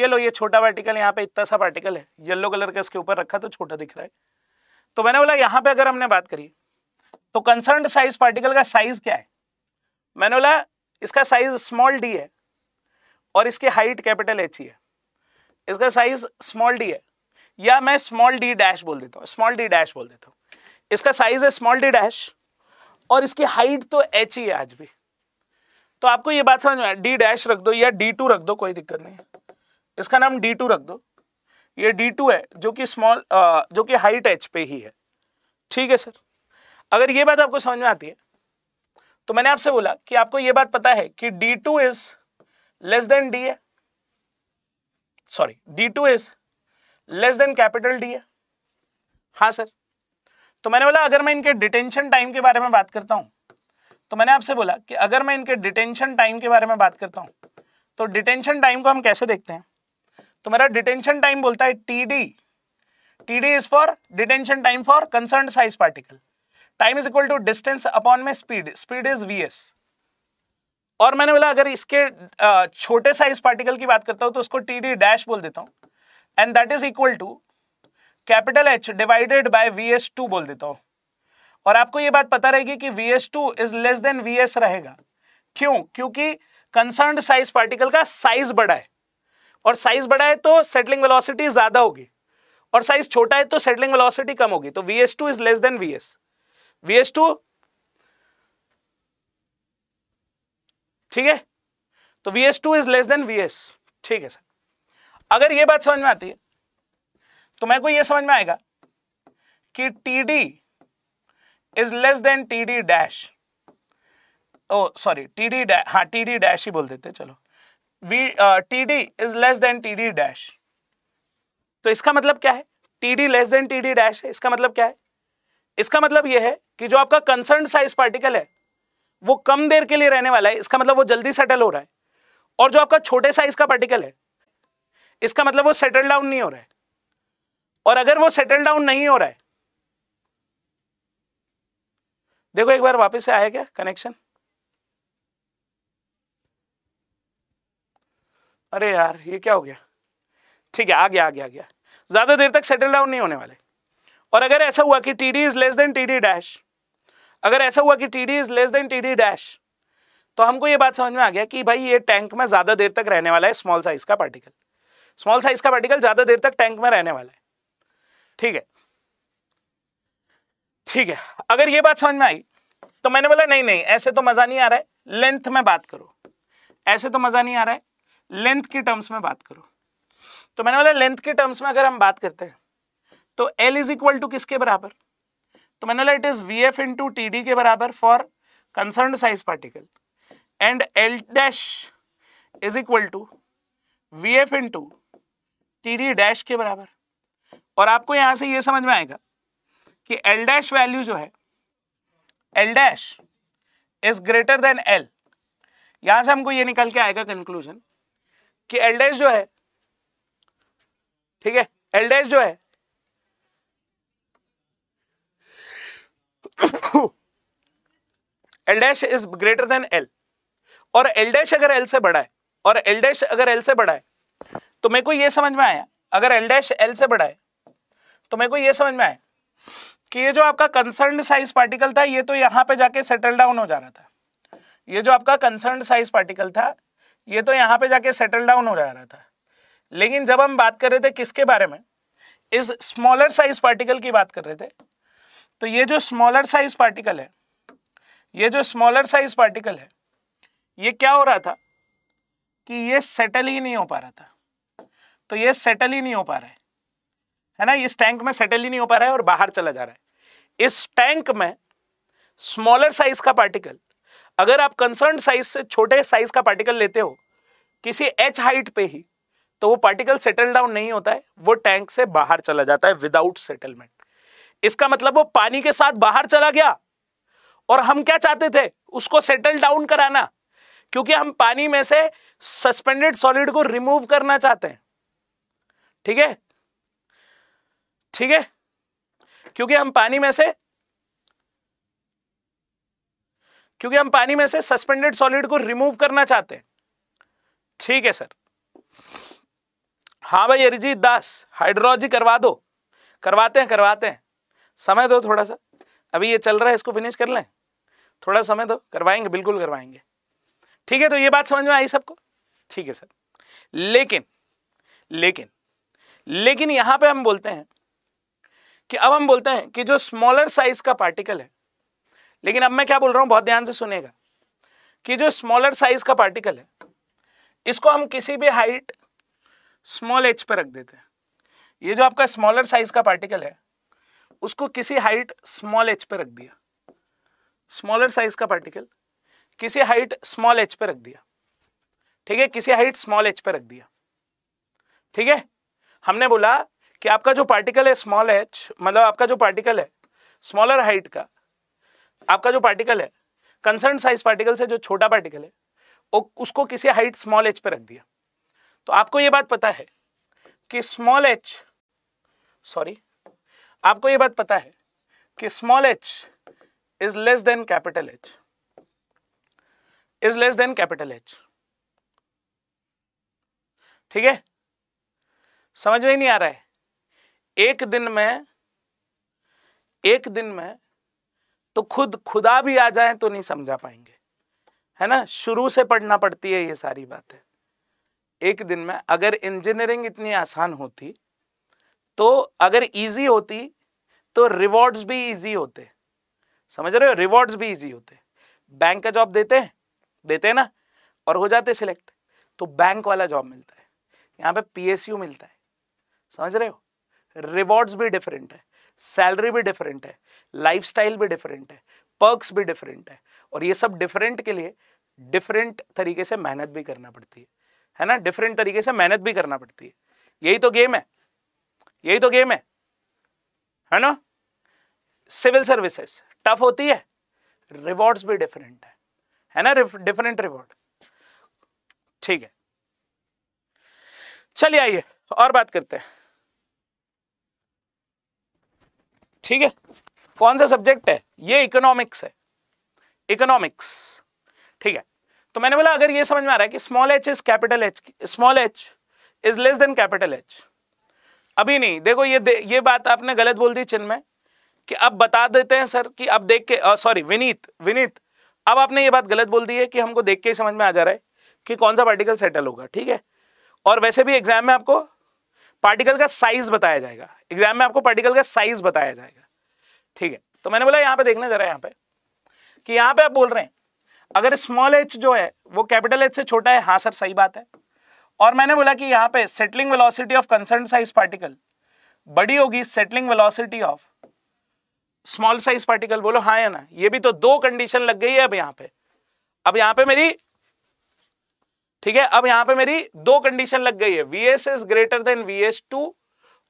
ये लो ये छोटा पार्टिकल यहाँ पे इतना सा पार्टिकल है येलो कलर का इसके ऊपर रखा तो छोटा दिख रहा है तो मैंने बोला यहाँ पे अगर हमने बात करी तो कंसर्न साइज पार्टिकल का साइज क्या है मैंने बोला इसका साइज स्मॉल डी है और इसकी हाइट कैपिटल एच ही है इसका साइज स्मॉल डी है या मैं स्मॉल डी डैश बोल देता हूँ स्मॉल डी डैश बोल देता हूँ इसका साइज है स्मॉल डी डैश और इसकी हाइट तो एच ही है आज भी तो आपको ये बात समझ में डी डैश रख दो या डी टू रख दो कोई दिक्कत नहीं है इसका नाम डी टू रख दो ये डी टू है जो कि स्मॉल जो कि हाइट एच पे ही है ठीक है सर अगर ये बात आपको समझ में आती है तो मैंने आपसे बोला कि आपको ये बात पता है कि D two is less than D है sorry D two is less than capital D है हाँ सर तो मैंने बोला अगर मैं इनके डिटेंशन टाइम के बारे में बात करता हूं तो मैंने आपसे बोला कि अगर मैं इनके डिटेंशन टाइम के बारे में बात करता हूं तो डिटेंशन टाइम को हम कैसे देखते हैं तो मेरा डिटेंशन टाइम बोलता है T D T D is for detention time for concern size particle time is equal to distance upon में speed speed is V S और मैंने बोला अगर इसके छोटे साइज पार्टिकल की बात करता हूँ तो उसको टी डी डैश बोल देता हूँ and that is equal to capital H divided by V S two बोल देता हूँ और आपको ये बात पता रहेगी कि V S two is less than V S रहेगा क्यों क्योंकि कंसर्न साइज पार्टिकल का साइज बड़ा है और साइज बड़ा है तो सेटलिंग वेलोसिटी ज्यादा होगी और साइज छोटा है तो सेटलिंग वेलोसिटी कम होगी तो V S two is less than V S S two ठीक है तो V S two is less than V S ठीक है सर अगर ये बात समझ में आती है तो मेरे को ये समझ में आएगा कि T D is less than T D dash oh sorry T D dash हाँ टी डी डैश ही बोल देते चलो V T D is less than T D dash तो इसका मतलब क्या है T D less than T D dash है इसका मतलब क्या है इसका मतलब यह है कि जो आपका कंसर्न साइज पार्टिकल है वो कम देर के लिए रहने वाला है इसका मतलब वो जल्दी सेटल हो रहा है और जो आपका छोटे साइज का पार्टिकल है इसका मतलब वो सेटल डाउन नहीं हो रहा है और अगर वो सेटल डाउन नहीं हो रहा है देखो एक बार वापस से आया क्या कनेक्शन अरे यार ये क्या हो गया ठीक है आ गया आ गया आ गया ज्यादा देर तक सेटल डाउन नहीं होने वाले और अगर ऐसा हुआ कि T D is less than T D dash अगर ऐसा हुआ कि T D is less than T D dash तो हमको ये बात समझ में आ गया कि भाई ये टैंक में ज़्यादा देर तक रहने वाला है स्मॉल साइज का पार्टिकल स्मॉल साइज का पार्टिकल ज़्यादा देर तक टैंक में रहने वाला है ठीक है ठीक है अगर ये बात समझ में आई तो मैंने बोला नहीं नहीं ऐसे तो मज़ा नहीं आ रहा है लेंथ में बात करो ऐसे तो मज़ा नहीं आ रहा है लेंथ की टर्म्स में बात करो तो मैंने बोला लेंथ की टर्म्स में अगर हम बात करते हैं तो एल इज इक्वल टू किसके बराबर तो मैंने लगा it is V F into T D के बराबर for concern size particle and L dash is equal to V F into T D dash के बराबर और आपको यहां से ये समझ में आएगा कि एल डैश वैल्यू जो है L dash is greater than L यहां से हमको ये निकल के आएगा कंक्लूजन कि एल डैश जो है ठीक है एल डैश जो है L dash is greater than L और एल डैश अगर एल से बड़ा है और एल डैश अगर एल से बड़ा है तो मेरे को ये समझ में आया अगर एल डैश एल से बड़ा है तो मेरे को ये समझ में आया कि ये जो आपका कंसर्न साइज पार्टिकल था ये तो यहां पे जाके सेटल डाउन हो जा रहा था ये जो आपका कंसर्न साइज पार्टिकल था ये तो यहाँ पे जाके सेटल डाउन हो जा रहा था लेकिन जब हम बात कर रहे थे किसके बारे में इस स्मॉलर साइज पार्टिकल की बात कर रहे थे तो ये जो स्मॉलर साइज पार्टिकल है ये जो स्मॉलर साइज पार्टिकल है ये क्या हो रहा था कि ये सेटल ही नहीं हो पा रहा था तो ये सेटल ही नहीं हो पा रहा है है ना इस टैंक में सेटल ही नहीं हो पा रहा है और बाहर चला जा रहा है इस टैंक में स्मॉलर साइज का पार्टिकल अगर आप कंसर्न साइज से छोटे साइज का पार्टिकल लेते हो किसी एच हाइट पे ही तो वो पार्टिकल सेटल डाउन नहीं होता है वो टैंक से बाहर चला जाता है विदाउट सेटलमेंट इसका मतलब वो पानी के साथ बाहर चला गया और हम क्या चाहते थे उसको सेटल डाउन कराना क्योंकि हम पानी में से सस्पेंडेड सॉलिड को रिमूव करना चाहते हैं ठीक है ठीक है क्योंकि हम पानी में से क्योंकि हम पानी में से सस्पेंडेड सॉलिड को रिमूव करना चाहते हैं ठीक है सर हाँ भाई अरिजीत दास हाइड्रोलॉजी करवा दो करवाते हैं करवाते हैं समय दो थोड़ा सा अभी ये चल रहा है इसको फिनिश कर लें थोड़ा समय दो करवाएंगे बिल्कुल करवाएंगे ठीक है तो ये बात समझ में आई सबको ठीक है सर लेकिन लेकिन लेकिन यहां पे हम बोलते हैं कि अब हम बोलते हैं कि जो स्मॉलर साइज का पार्टिकल है लेकिन अब मैं क्या बोल रहा हूं बहुत ध्यान से सुनेगा कि जो स्मॉलर साइज का पार्टिकल है इसको हम किसी भी हाइट स्मॉल एच पर रख देते हैं ये जो आपका स्मॉलर साइज का पार्टिकल है उसको किसी हाइट स्मॉल एच पे रख दिया स्मॉलर साइज का पार्टिकल किसी हाइट स्मॉल एच पे रख दिया ठीक है किसी हाइट स्मॉल एच पे रख दिया ठीक है हमने बोला कि आपका जो पार्टिकल है स्मॉल एच मतलब आपका जो पार्टिकल है स्मॉलर हाइट का आपका जो पार्टिकल है कंसर्न साइज पार्टिकल से जो छोटा पार्टिकल है उसको किसी हाइट स्मॉल एच पे रख दिया तो आपको ये बात पता है कि स्मॉल एच सॉरी आपको ये बात पता है कि small H is less than capital H is less than capital H ठीक है समझ में नहीं आ रहा है एक दिन में एक दिन में तो खुद खुदा भी आ जाए तो नहीं समझा पाएंगे है ना शुरू से पढ़ना पड़ती है ये सारी बातें एक दिन में अगर इंजीनियरिंग इतनी आसान होती तो अगर इजी होती तो रिवॉर्ड्स भी इजी होते समझ रहे हो रिवॉर्ड्स भी इजी होते बैंक का जॉब देते हैं देते हैं ना और हो जाते सिलेक्ट तो बैंक वाला जॉब मिलता है यहाँ पे पीएसयू मिलता है समझ रहे हो रिवॉर्ड्स भी डिफरेंट है सैलरी भी डिफरेंट है लाइफ भी डिफरेंट है पर्कस भी डिफरेंट है और ये सब डिफरेंट के लिए डिफरेंट तरीके से मेहनत भी करना पड़ती है है ना डिफरेंट तरीके से मेहनत भी करना पड़ती है यही तो गेम है यही तो गेम है है ना सिविल सर्विसेज टफ होती है रिवॉर्ड्स भी डिफरेंट है है ना डिफरेंट रिवॉर्ड ठीक है चलिए आइए और बात करते हैं ठीक है कौन सा सब्जेक्ट है ये इकोनॉमिक्स है इकोनॉमिक्स ठीक है तो मैंने बोला अगर ये समझ में आ रहा है कि small H is capital H small H is less than capital H अभी नहीं देखो ये दे, ये बात आपने गलत बोल दी चिन्ह में कि अब बता देते हैं सर कि अब देख के सॉरी विनीत विनीत अब आपने ये बात गलत बोल दी है कि हमको देख के ही समझ में आ जा रहा है कि कौन सा पार्टिकल सेटल होगा ठीक है और वैसे भी एग्जाम में आपको पार्टिकल का साइज बताया जाएगा एग्जाम में आपको पार्टिकल का साइज बताया जाएगा ठीक है तो मैंने बोला यहाँ पे देखना जरा यहाँ पे कि यहाँ पे आप बोल रहे हैं अगर स्मॉल एच जो है वो कैपिटल एच से छोटा है हाँ सर सही बात है और मैंने बोला कि यहाँ पे settling velocity of concern size particle बड़ी होगी settling velocity of small size particle बोलो हाँ या ना ये भी तो दो कंडीशन लग गई है अब यहाँ पे अब यहाँ पे मेरी ठीक है अब यहाँ पे मेरी दो कंडीशन लग गई है V S is greater than V S two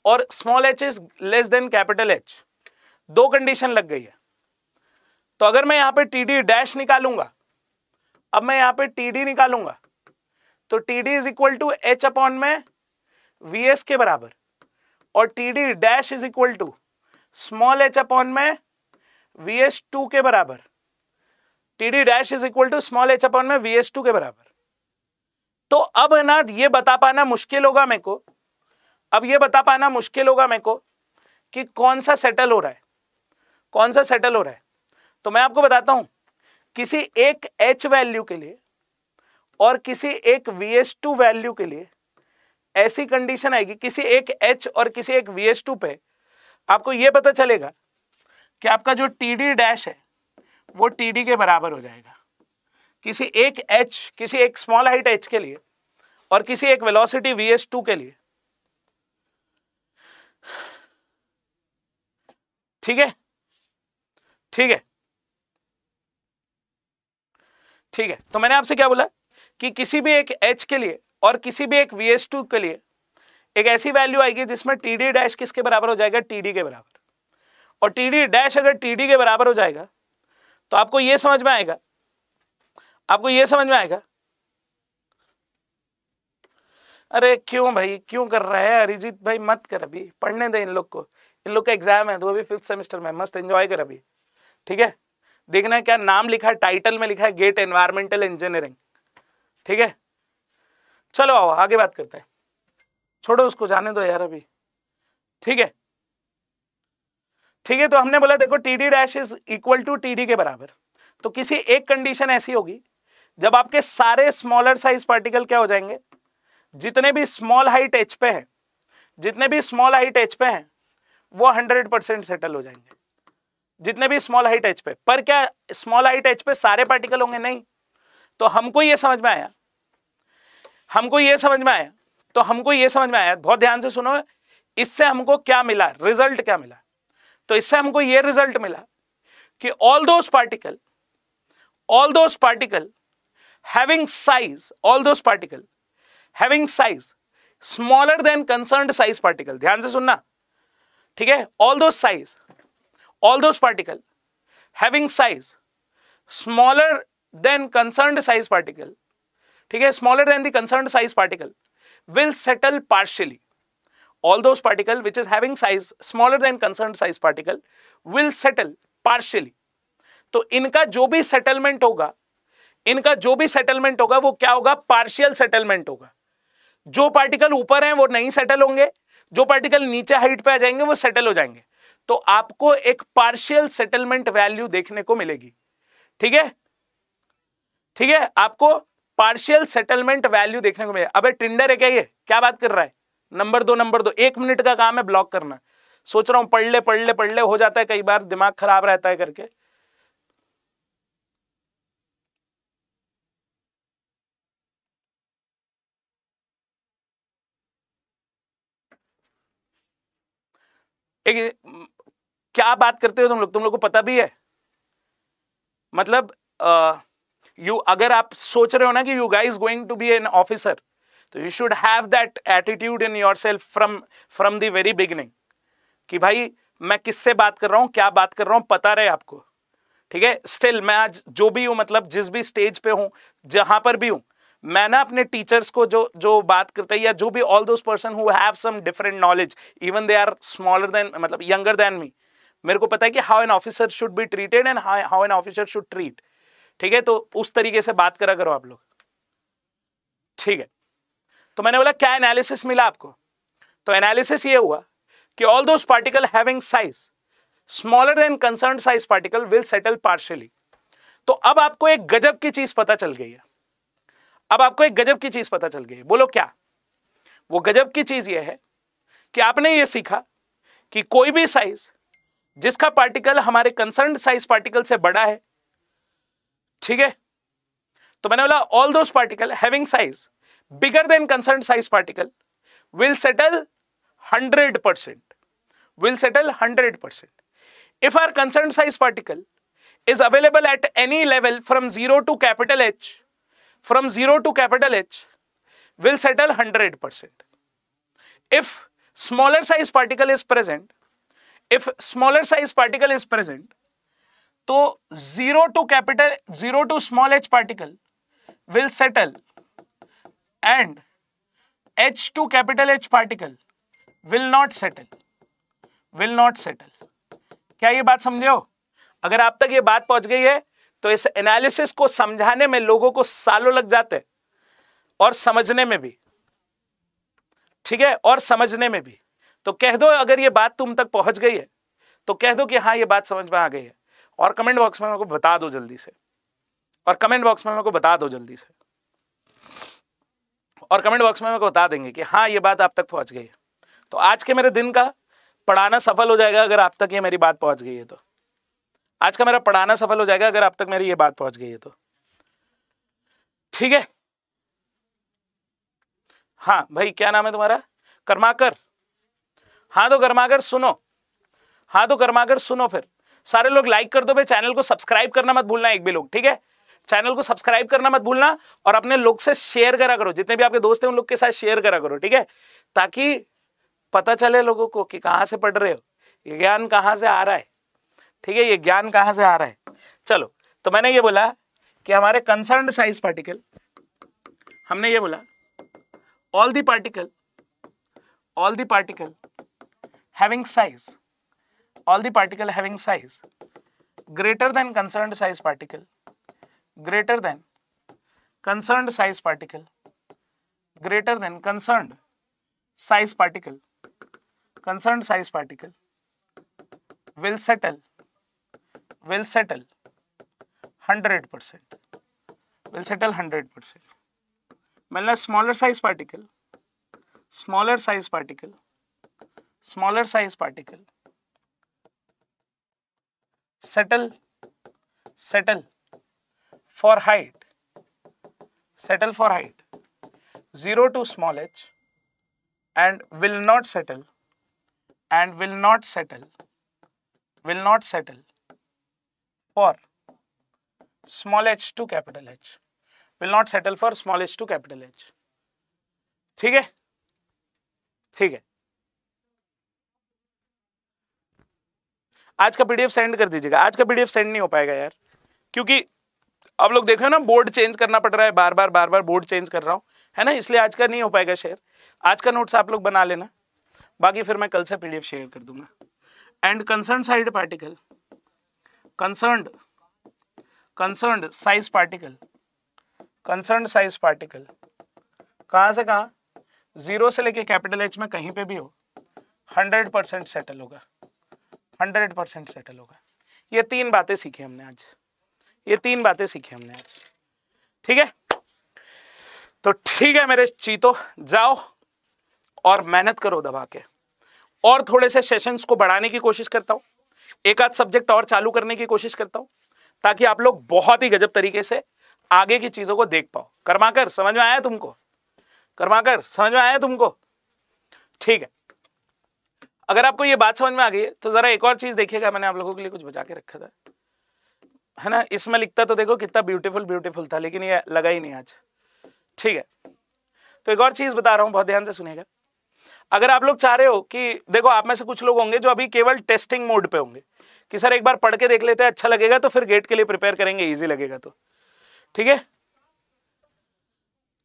और small H is less than capital H दो कंडीशन लग गई है तो अगर मैं यहाँ पे टी डी डैश निकालूंगा अब मैं यहाँ पे टी डी निकालूंगा तो T D is equal to H upon में वी एस के बराबर और T D dash is equal to small H upon में वी एस टू के बराबर T D dash is equal to small H upon में वी एस टू के बराबर तो अब है ना ये बता पाना मुश्किल होगा मेरे को अब ये बता पाना मुश्किल होगा मेरे को कि कौन सा सेटल हो रहा है कौन सा सेटल हो रहा है तो मैं आपको बताता हूं किसी एक एच वैल्यू के लिए और किसी एक वी एस टू वैल्यू के लिए ऐसी कंडीशन आएगी किसी एक एच और किसी एक वी एस टू पे आपको यह पता चलेगा कि आपका जो टी डी डैश है वो टी डी के बराबर हो जाएगा किसी एक एच किसी एक स्मॉल हाइट एच के लिए और किसी एक वेलोसिटी वी एस टू के लिए ठीक है ठीक है ठीक है तो मैंने आपसे क्या बोला कि किसी भी एक एच के लिए और किसी भी एक वी एस टू के लिए एक ऐसी वैल्यू आएगी जिसमें टी डी डैश किसके बराबर हो जाएगा टी डी के बराबर और टी डी डैश अगर टी डी के बराबर हो जाएगा तो आपको यह समझ में आएगा आपको यह समझ में आएगा अरे क्यों भाई क्यों कर रहा है अरिजीत भाई मत कर अभी पढ़ने दे इन लोग को इन लोग का एग्जाम है तो अभी फिफ्थ सेमेस्टर में मस्त एंजॉय कर अभी ठीक है देखना क्या नाम लिखा है टाइटल में लिखा है गेट एनवायरमेंटल इंजीनियरिंग ठीक है चलो आओ आगे बात करते हैं छोड़ो उसको जाने दो यार अभी ठीक है ठीक है तो हमने बोला देखो T D dash is equal to T D के बराबर तो किसी एक कंडीशन ऐसी होगी जब आपके सारे स्मॉलर साइज पार्टिकल क्या हो जाएंगे जितने भी स्मॉल हाइट एच पे हैं जितने भी स्मॉल हाइट एच पे हैं वो हंड्रेड परसेंट सेटल हो जाएंगे जितने भी स्मॉल हाइट एच पे पर क्या स्मॉल हाइट एच पे सारे पार्टिकल होंगे नहीं तो हमको ये समझ में आया हमको ये समझ में आया तो हमको ये समझ में आया बहुत ध्यान से सुनो इससे हमको क्या मिला रिजल्ट क्या मिला तो इससे हमको ये रिजल्ट मिला कि all those particle all those particle having size all those particle having size smaller than concern size particle ध्यान से सुनना ठीक है all those size all those particle having size smaller than concern size particle ठीक है smaller than the concern size particle will settle partially. All those particle which is having size smaller than concerned size particle will settle partially. तो इनका जो भी settlement होगा इनका जो भी सेटलमेंट होगा वो क्या होगा पार्शियल सेटलमेंट होगा जो पार्टिकल ऊपर हैं वो नहीं सेटल होंगे जो पार्टिकल नीचे हाइट पे आ जाएंगे वो सेटल हो जाएंगे तो आपको एक पार्शियल सेटलमेंट वैल्यू देखने को मिलेगी ठीक है ठीक है आपको पार्शियल सेटलमेंट वैल्यू देखने को मिले अबे टिंडर है क्या ये क्या बात कर रहा है नंबर दो नंबर दो एक मिनट का काम है ब्लॉक करना सोच रहा हूं पढ़ ले पढ़ ले पढ़ ले हो जाता है कई बार दिमाग खराब रहता है करके एक क्या बात करते हो तुम लोग तुम लोग को पता भी है मतलब आ, यू अगर आप सोच रहे हो ना कि you guys going to be an officer तो you should have that attitude in yourself from from the very beginning कि भाई मैं किससे बात कर रहा हूँ क्या बात कर रहा हूँ पता रहे आपको ठीक है स्टिल मैं आज जो भी हूँ मतलब जिस भी स्टेज पे हूँ जहाँ पर भी हूँ मैं ना अपने टीचर्स को जो जो बात करते हैं या जो भी all those person who have some different knowledge even they are smaller than मतलब यंगर देन मी मेरे को पता है कि how an officer should be treated and how an officer should treat ठीक है तो उस तरीके से बात करा करो आप लोग ठीक है तो मैंने बोला क्या एनालिसिस मिला आपको तो एनालिसिस ये हुआ कि all those particle having size smaller than concern size particle will settle partially तो अब आपको एक गजब की चीज पता चल गई है अब आपको एक गजब की चीज पता चल गई है बोलो क्या वो गजब की चीज ये है कि आपने ये सीखा कि कोई भी साइज जिसका पार्टिकल हमारे कंसर्न साइज पार्टिकल से बड़ा है ठीक है तो मैंने बोला all those particle having size bigger than concern size particle will settle 100 percent will settle 100 percent if our concern size particle is available at any level from zero to capital H from zero to capital H will settle 100 percent if smaller size particle is present if smaller size particle is present तो zero to capital zero to small H particle will settle and H to capital H particle will not settle will not settle क्या ये बात समझे हो अगर आप तक ये बात पहुंच गई है तो इस एनालिसिस को समझाने में लोगों को सालों लग जाते हैं और समझने में भी ठीक है और समझने में भी तो कह दो अगर ये बात तुम तक पहुंच गई है तो कह दो कि हाँ ये बात समझ में आ गई है और कमेंट बॉक्स में मेरे को बता दो जल्दी से और कमेंट बॉक्स में मेरे को बता दो जल्दी से और कमेंट बॉक्स में मेरे को बता देंगे कि हाँ ये बात आप तक पहुंच गई है तो आज के मेरे दिन का पढ़ाना सफल हो जाएगा अगर आप तक ये मेरी बात पहुंच गई है तो आज का मेरा पढ़ाना सफल हो जाएगा अगर आप तक मेरी ये बात पहुंच गई है तो ठीक है हाँ भाई क्या नाम है तुम्हारा कर्माकर हाँ तो कर्माकर सुनो हाँ तो कर्माकर सुनो फिर सारे लोग लाइक कर दो भाई चैनल को सब्सक्राइब करना मत भूलना एक भी लोग ठीक है चैनल को सब्सक्राइब करना मत भूलना और अपने लोग से शेयर करा करो जितने भी आपके दोस्त हैं उन लोग के साथ शेयर करा करो ठीक है ताकि पता चले लोगों को कि कहाँ से पढ़ रहे हो ये ज्ञान कहाँ से आ रहा है ठीक है ये ज्ञान कहाँ से आ रहा है चलो तो मैंने ये बोला कि हमारे कंसर्न साइज पार्टिकल हमने ये बोला all the particle all the particle having size all the particle having size greater than concerned size particle greater than concerned size particle greater than concerned size particle concerned size particle will settle will settle 100% will settle 100% whereas smaller size particle smaller size particle smaller size particle settle settle for height settle for height 0 to small h and will not settle and will not settle will not settle for small h to capital h will not settle for small h to capital h ठीक है ठीक है आज का PDF send कर दीजिएगा आज का पीडीएफ सेंड नहीं हो पाएगा यार क्योंकि अब लोग देखो ना बोर्ड चेंज करना पड़ रहा है बार बार बार बार बोर्ड चेंज कर रहा हूँ है ना इसलिए आज का नहीं हो पाएगा शेयर आज का नोट्स आप लोग बना लेना बाकी फिर मैं कल से पीडीएफ शेयर कर दूंगा and concern side particle concern concern size particle concern size particle कहाँ से कहाँ जीरो से लेके कैपिटल एच में कहीं पे भी हो हंड्रेड परसेंट सेटल होगा हंड्रेड परसेंट सेटल होगा ये तीन बातें सीखी हमने आज ये तीन बातें सीखी हमने आज ठीक है तो ठीक है मेरे चीतो जाओ और मेहनत करो दबा के और थोड़े से सेशंस को बढ़ाने की कोशिश करता हूं एक आध सब्जेक्ट और चालू करने की कोशिश करता हूं ताकि आप लोग बहुत ही गजब तरीके से आगे की चीज़ों को देख पाओ कर्माकर समझ में आया तुमको कर्माकर समझ में आया तुमको ठीक है अगर आपको ये बात समझ में आ गई है तो ज़रा एक और चीज़ देखिएगा मैंने आप लोगों के लिए कुछ बचा के रखा था है ना इसमें लिखता तो देखो कितना ब्यूटीफुल ब्यूटीफुल था लेकिन ये लगा ही नहीं आज ठीक है तो एक और चीज़ बता रहा हूँ बहुत ध्यान से सुनेगा अगर आप लोग चाह रहे हो कि देखो आप में से कुछ लोग होंगे जो अभी केवल टेस्टिंग मोड पे होंगे कि सर एक बार पढ़ के देख लेते हैं अच्छा लगेगा तो फिर गेट के लिए प्रिपेयर करेंगे ईजी लगेगा तो ठीक है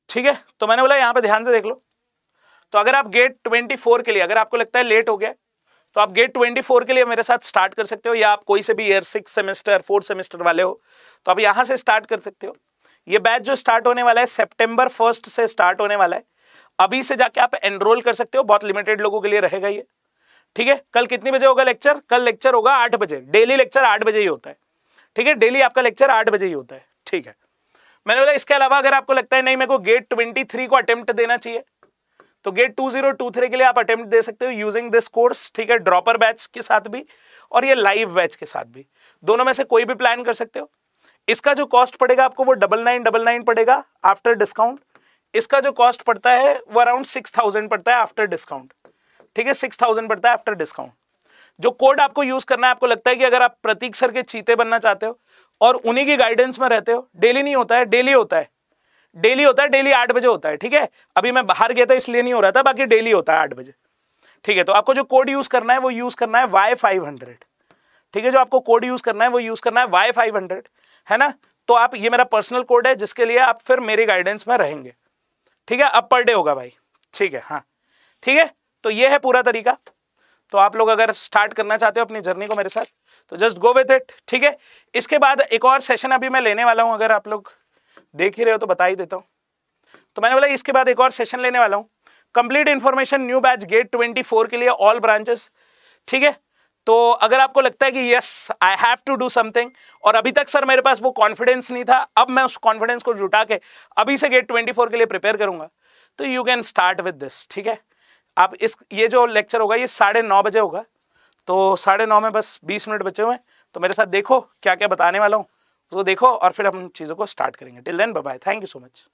ठीक है तो मैंने बोला यहाँ पे ध्यान से देख लो तो अगर आप गेट ट्वेंटी फोर के लिए अगर आपको लगता है लेट हो गया तो आप गेट ट्वेंटी फोर के लिए मेरे साथ स्टार्ट कर सकते हो या आप कोई से भी year six semester fourth semester वाले हो तो आप यहाँ से स्टार्ट कर सकते हो ये बैच जो स्टार्ट होने वाला है सेप्टेम्बर फर्स्ट से स्टार्ट होने वाला है अभी से जाके आप एनरोल कर सकते हो बहुत लिमिटेड लोगों के लिए रहेगा ये ठीक है कल कितनी बजे होगा लेक्चर कल लेक्चर होगा आठ बजे डेली लेक्चर आठ बजे ही होता है ठीक है डेली आपका लेक्चर आठ बजे ही होता है ठीक है मैंने बोला इसके अलावा अगर आपको लगता है नहीं मेरे को गेट ट्वेंटी थ्री को अटेम्प्ट देना चाहिए तो गेट थ्री के लिए आप अटेम्प्ट दे सकते हो यूजिंग दिस कोर्स ठीक है ड्रॉपर बैच के साथ भी और ये लाइव बैच के साथ भी दोनों में से कोई भी प्लान कर सकते हो इसका जो कॉस्ट पड़ेगा आपको वो डबल नाइन डबल नाइन पड़ेगा आफ्टर डिस्काउंट इसका जो कॉस्ट पड़ता है वो अराउंड सिक्स थाउजेंड पड़ता है आफ्टर डिस्काउंट ठीक है सिक्स थाउजेंड पड़ता है आफ्टर डिस्काउंट जो कोड आपको यूज करना है आपको लगता है कि अगर आप प्रतीक सर के चीते बनना चाहते हो और उन्हीं की गाइडेंस में रहते हो डेली नहीं होता है डेली होता है डेली होता है डेली आठ बजे होता है ठीक है अभी मैं बाहर गया था इसलिए नहीं हो रहा था बाकी डेली होता है आठ बजे ठीक है तो आपको जो कोड यूज करना है वो यूज करना है वाई फाइव हंड्रेड ठीक है जो आपको कोड यूज करना है वो यूज करना है वाई फाइव हंड्रेड है ना तो आप ये मेरा पर्सनल कोड है जिसके लिए आप फिर मेरे गाइडेंस में रहेंगे ठीक है अब पर डे होगा भाई ठीक है हाँ ठीक है तो ये है पूरा तरीका तो आप लोग अगर स्टार्ट करना चाहते हो अपनी जर्नी को मेरे साथ तो जस्ट गो विथ इट ठीक है इसके बाद एक और सेशन अभी मैं लेने वाला हूँ अगर आप लोग देख ही रहे हो तो बता ही देता हूँ तो मैंने बोला इसके बाद एक और सेशन लेने वाला हूँ complete information new batch GATE twenty four के लिए ऑल ब्रांचेस ठीक है तो अगर आपको लगता है कि yes I have to do something और अभी तक सर मेरे पास वो कॉन्फिडेंस नहीं था अब मैं उस कॉन्फिडेंस को जुटा के अभी से गेट ट्वेंटी फोर के लिए प्रिपेयर करूंगा तो you can start with this ठीक है आप इस ये जो लेक्चर होगा ये साढ़े नौ बजे होगा तो साढ़े नौ में बस बीस मिनट बचे हुए हैं तो मेरे साथ देखो क्या क्या बताने वाला हूँ तो देखो और फिर हम चीज़ों को स्टार्ट करेंगे till then bye thank you so much